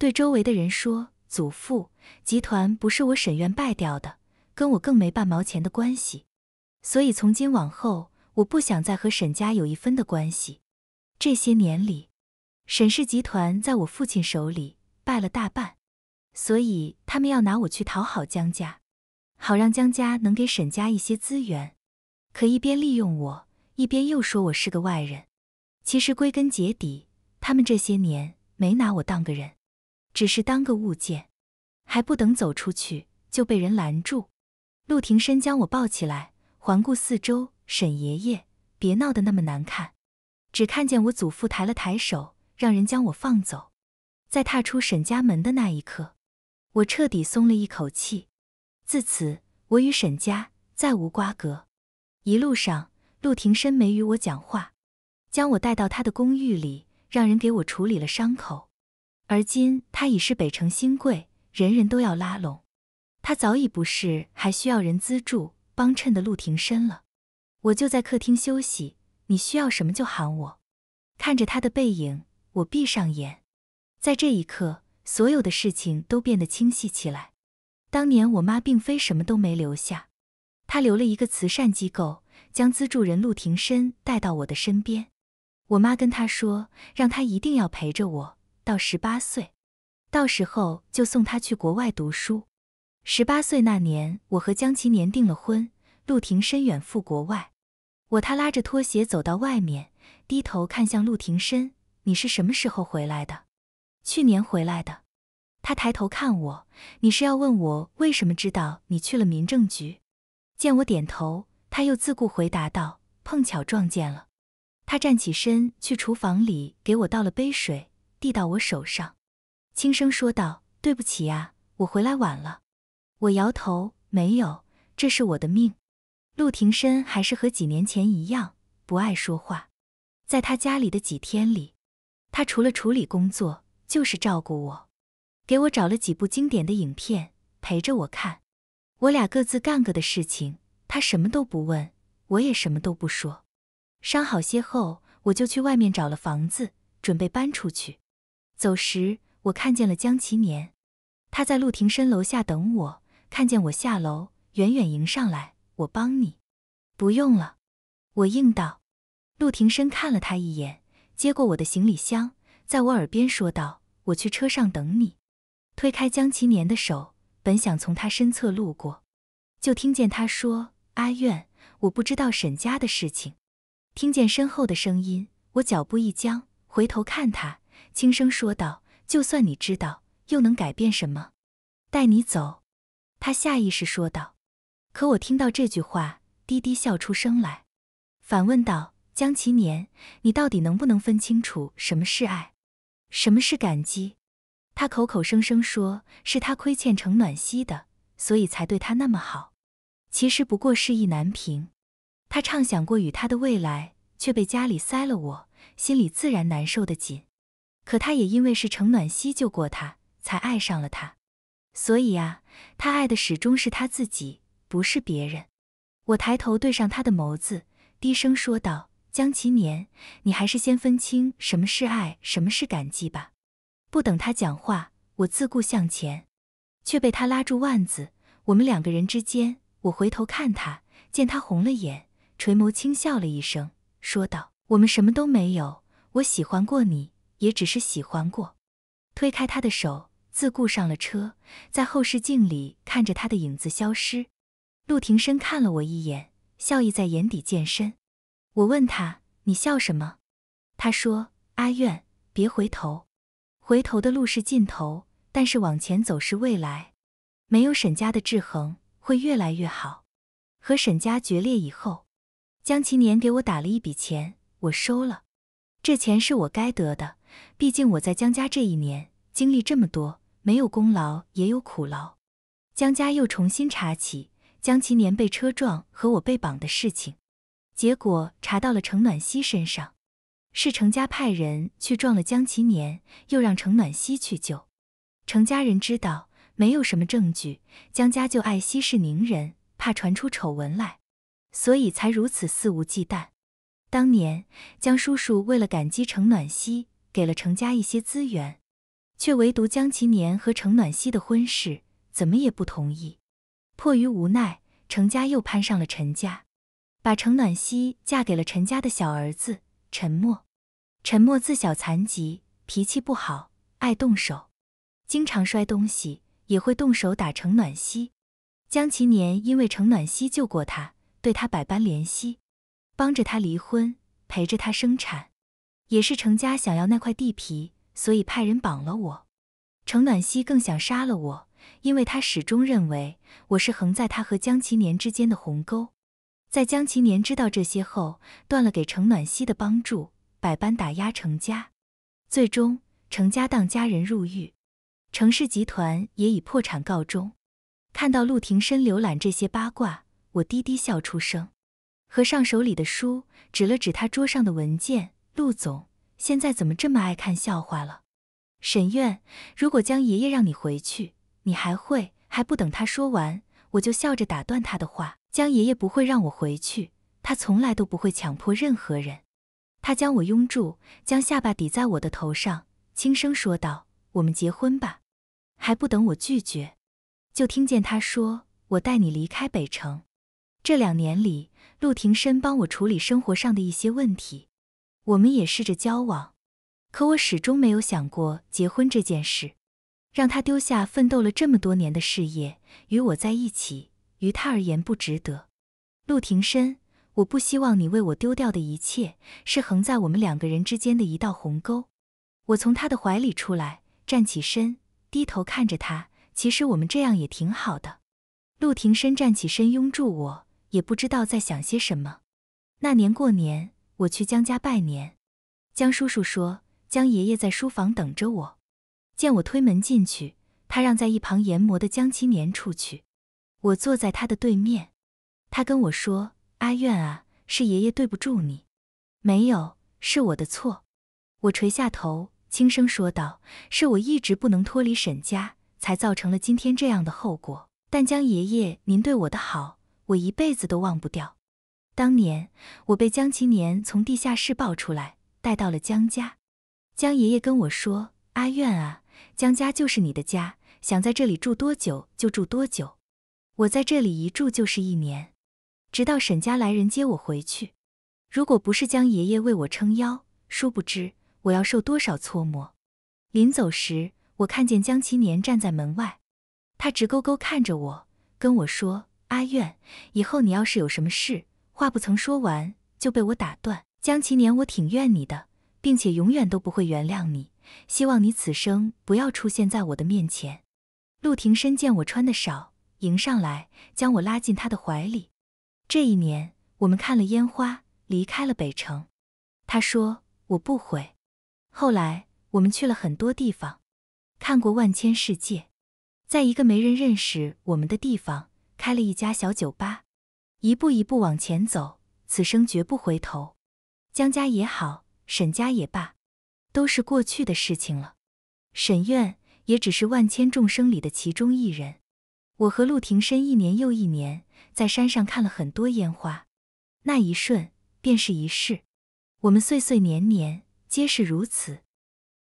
对周围的人说：“祖父集团不是我沈院败掉的，跟我更没半毛钱的关系。所以从今往后，我不想再和沈家有一分的关系。这些年里，沈氏集团在我父亲手里败了大半，所以他们要拿我去讨好江家，好让江家能给沈家一些资源。可一边利用我，一边又说我是个外人。其实归根结底，他们这些年没拿我当个人。”只是当个物件，还不等走出去就被人拦住。陆庭深将我抱起来，环顾四周：“沈爷爷，别闹得那么难看。”只看见我祖父抬了抬手，让人将我放走。在踏出沈家门的那一刻，我彻底松了一口气。自此，我与沈家再无瓜葛。一路上，陆庭深没与我讲话，将我带到他的公寓里，让人给我处理了伤口。而今他已是北城新贵，人人都要拉拢。他早已不是还需要人资助帮衬的陆庭深了。我就在客厅休息，你需要什么就喊我。看着他的背影，我闭上眼。在这一刻，所有的事情都变得清晰起来。当年我妈并非什么都没留下，她留了一个慈善机构，将资助人陆庭深带到我的身边。我妈跟他说，让他一定要陪着我。到十八岁，到时候就送他去国外读书。十八岁那年，我和江其年订了婚，陆庭深远赴国外。我他拉着拖鞋走到外面，低头看向陆庭深：“你是什么时候回来的？”“去年回来的。”他抬头看我：“你是要问我为什么知道你去了民政局？”见我点头，他又自顾回答道：“碰巧撞见了。”他站起身去厨房里给我倒了杯水。递到我手上，轻声说道：“对不起啊，我回来晚了。”我摇头：“没有，这是我的命。”陆庭深还是和几年前一样不爱说话。在他家里的几天里，他除了处理工作，就是照顾我，给我找了几部经典的影片陪着我看。我俩各自干各的事情，他什么都不问，我也什么都不说。伤好些后，我就去外面找了房子，准备搬出去。走时，我看见了江其年，他在陆庭深楼下等我，看见我下楼，远远迎上来。我帮你，不用了，我应道。陆庭深看了他一眼，接过我的行李箱，在我耳边说道：“我去车上等你。”推开江其年的手，本想从他身侧路过，就听见他说：“阿苑，我不知道沈家的事情。”听见身后的声音，我脚步一僵，回头看他。轻声说道：“就算你知道，又能改变什么？带你走。”他下意识说道。可我听到这句话，低低笑出声来，反问道：“江其年，你到底能不能分清楚什么是爱，什么是感激？”他口口声声说是他亏欠程暖溪的，所以才对他那么好。其实不过是意难平。他畅想过与他的未来，却被家里塞了我，心里自然难受的紧。可他也因为是程暖西救过他，才爱上了他，所以啊，他爱的始终是他自己，不是别人。我抬头对上他的眸子，低声说道：“江其年，你还是先分清什么是爱，什么是感激吧。”不等他讲话，我自顾向前，却被他拉住腕子。我们两个人之间，我回头看他，见他红了眼，垂眸轻笑了一声，说道：“我们什么都没有，我喜欢过你。”也只是喜欢过，推开他的手，自顾上了车，在后视镜里看着他的影子消失。陆庭深看了我一眼，笑意在眼底渐深。我问他：“你笑什么？”他说：“阿苑，别回头，回头的路是尽头，但是往前走是未来。没有沈家的制衡，会越来越好。和沈家决裂以后，江其年给我打了一笔钱，我收了。这钱是我该得的。”毕竟我在江家这一年经历这么多，没有功劳也有苦劳。江家又重新查起江其年被车撞和我被绑的事情，结果查到了程暖溪身上，是程家派人去撞了江其年，又让程暖溪去救。程家人知道没有什么证据，江家就爱息事宁人，怕传出丑闻来，所以才如此肆无忌惮。当年江叔叔为了感激程暖溪给了程家一些资源，却唯独江其年和程暖西的婚事怎么也不同意。迫于无奈，程家又攀上了陈家，把程暖西嫁给了陈家的小儿子陈默。陈默自小残疾，脾气不好，爱动手，经常摔东西，也会动手打程暖西。江其年因为程暖西救过他，对他百般怜惜，帮着他离婚，陪着他生产。也是程家想要那块地皮，所以派人绑了我。程暖西更想杀了我，因为他始终认为我是横在他和江其年之间的鸿沟。在江其年知道这些后，断了给程暖西的帮助，百般打压程家。最终，程家当家人入狱，程氏集团也以破产告终。看到陆庭深浏览这些八卦，我低低笑出声，合上手里的书，指了指他桌上的文件。陆总现在怎么这么爱看笑话了？沈院，如果江爷爷让你回去，你还会……还不等他说完，我就笑着打断他的话。江爷爷不会让我回去，他从来都不会强迫任何人。他将我拥住，将下巴抵在我的头上，轻声说道：“我们结婚吧。”还不等我拒绝，就听见他说：“我带你离开北城。这两年里，陆庭深帮我处理生活上的一些问题。”我们也试着交往，可我始终没有想过结婚这件事。让他丢下奋斗了这么多年的事业与我在一起，于他而言不值得。陆庭深，我不希望你为我丢掉的一切是横在我们两个人之间的一道鸿沟。我从他的怀里出来，站起身，低头看着他。其实我们这样也挺好的。陆庭深站起身，拥住我，也不知道在想些什么。那年过年。我去江家拜年，江叔叔说江爷爷在书房等着我。见我推门进去，他让在一旁研磨的江其年出去。我坐在他的对面，他跟我说：“阿苑啊，是爷爷对不住你，没有，是我的错。”我垂下头，轻声说道：“是我一直不能脱离沈家，才造成了今天这样的后果。但江爷爷，您对我的好，我一辈子都忘不掉。”当年我被江其年从地下室抱出来，带到了江家。江爷爷跟我说：“阿苑啊，江家就是你的家，想在这里住多久就住多久。”我在这里一住就是一年，直到沈家来人接我回去。如果不是江爷爷为我撑腰，殊不知我要受多少搓磨。临走时，我看见江其年站在门外，他直勾勾看着我，跟我说：“阿苑，以后你要是有什么事。”话不曾说完，就被我打断。江其年，我挺怨你的，并且永远都不会原谅你。希望你此生不要出现在我的面前。陆庭深见我穿的少，迎上来将我拉进他的怀里。这一年，我们看了烟花，离开了北城。他说我不悔。后来，我们去了很多地方，看过万千世界，在一个没人认识我们的地方，开了一家小酒吧。一步一步往前走，此生绝不回头。江家也好，沈家也罢，都是过去的事情了。沈院也只是万千众生里的其中一人。我和陆庭深一年又一年，在山上看了很多烟花，那一瞬便是一世。我们岁岁年年皆是如此。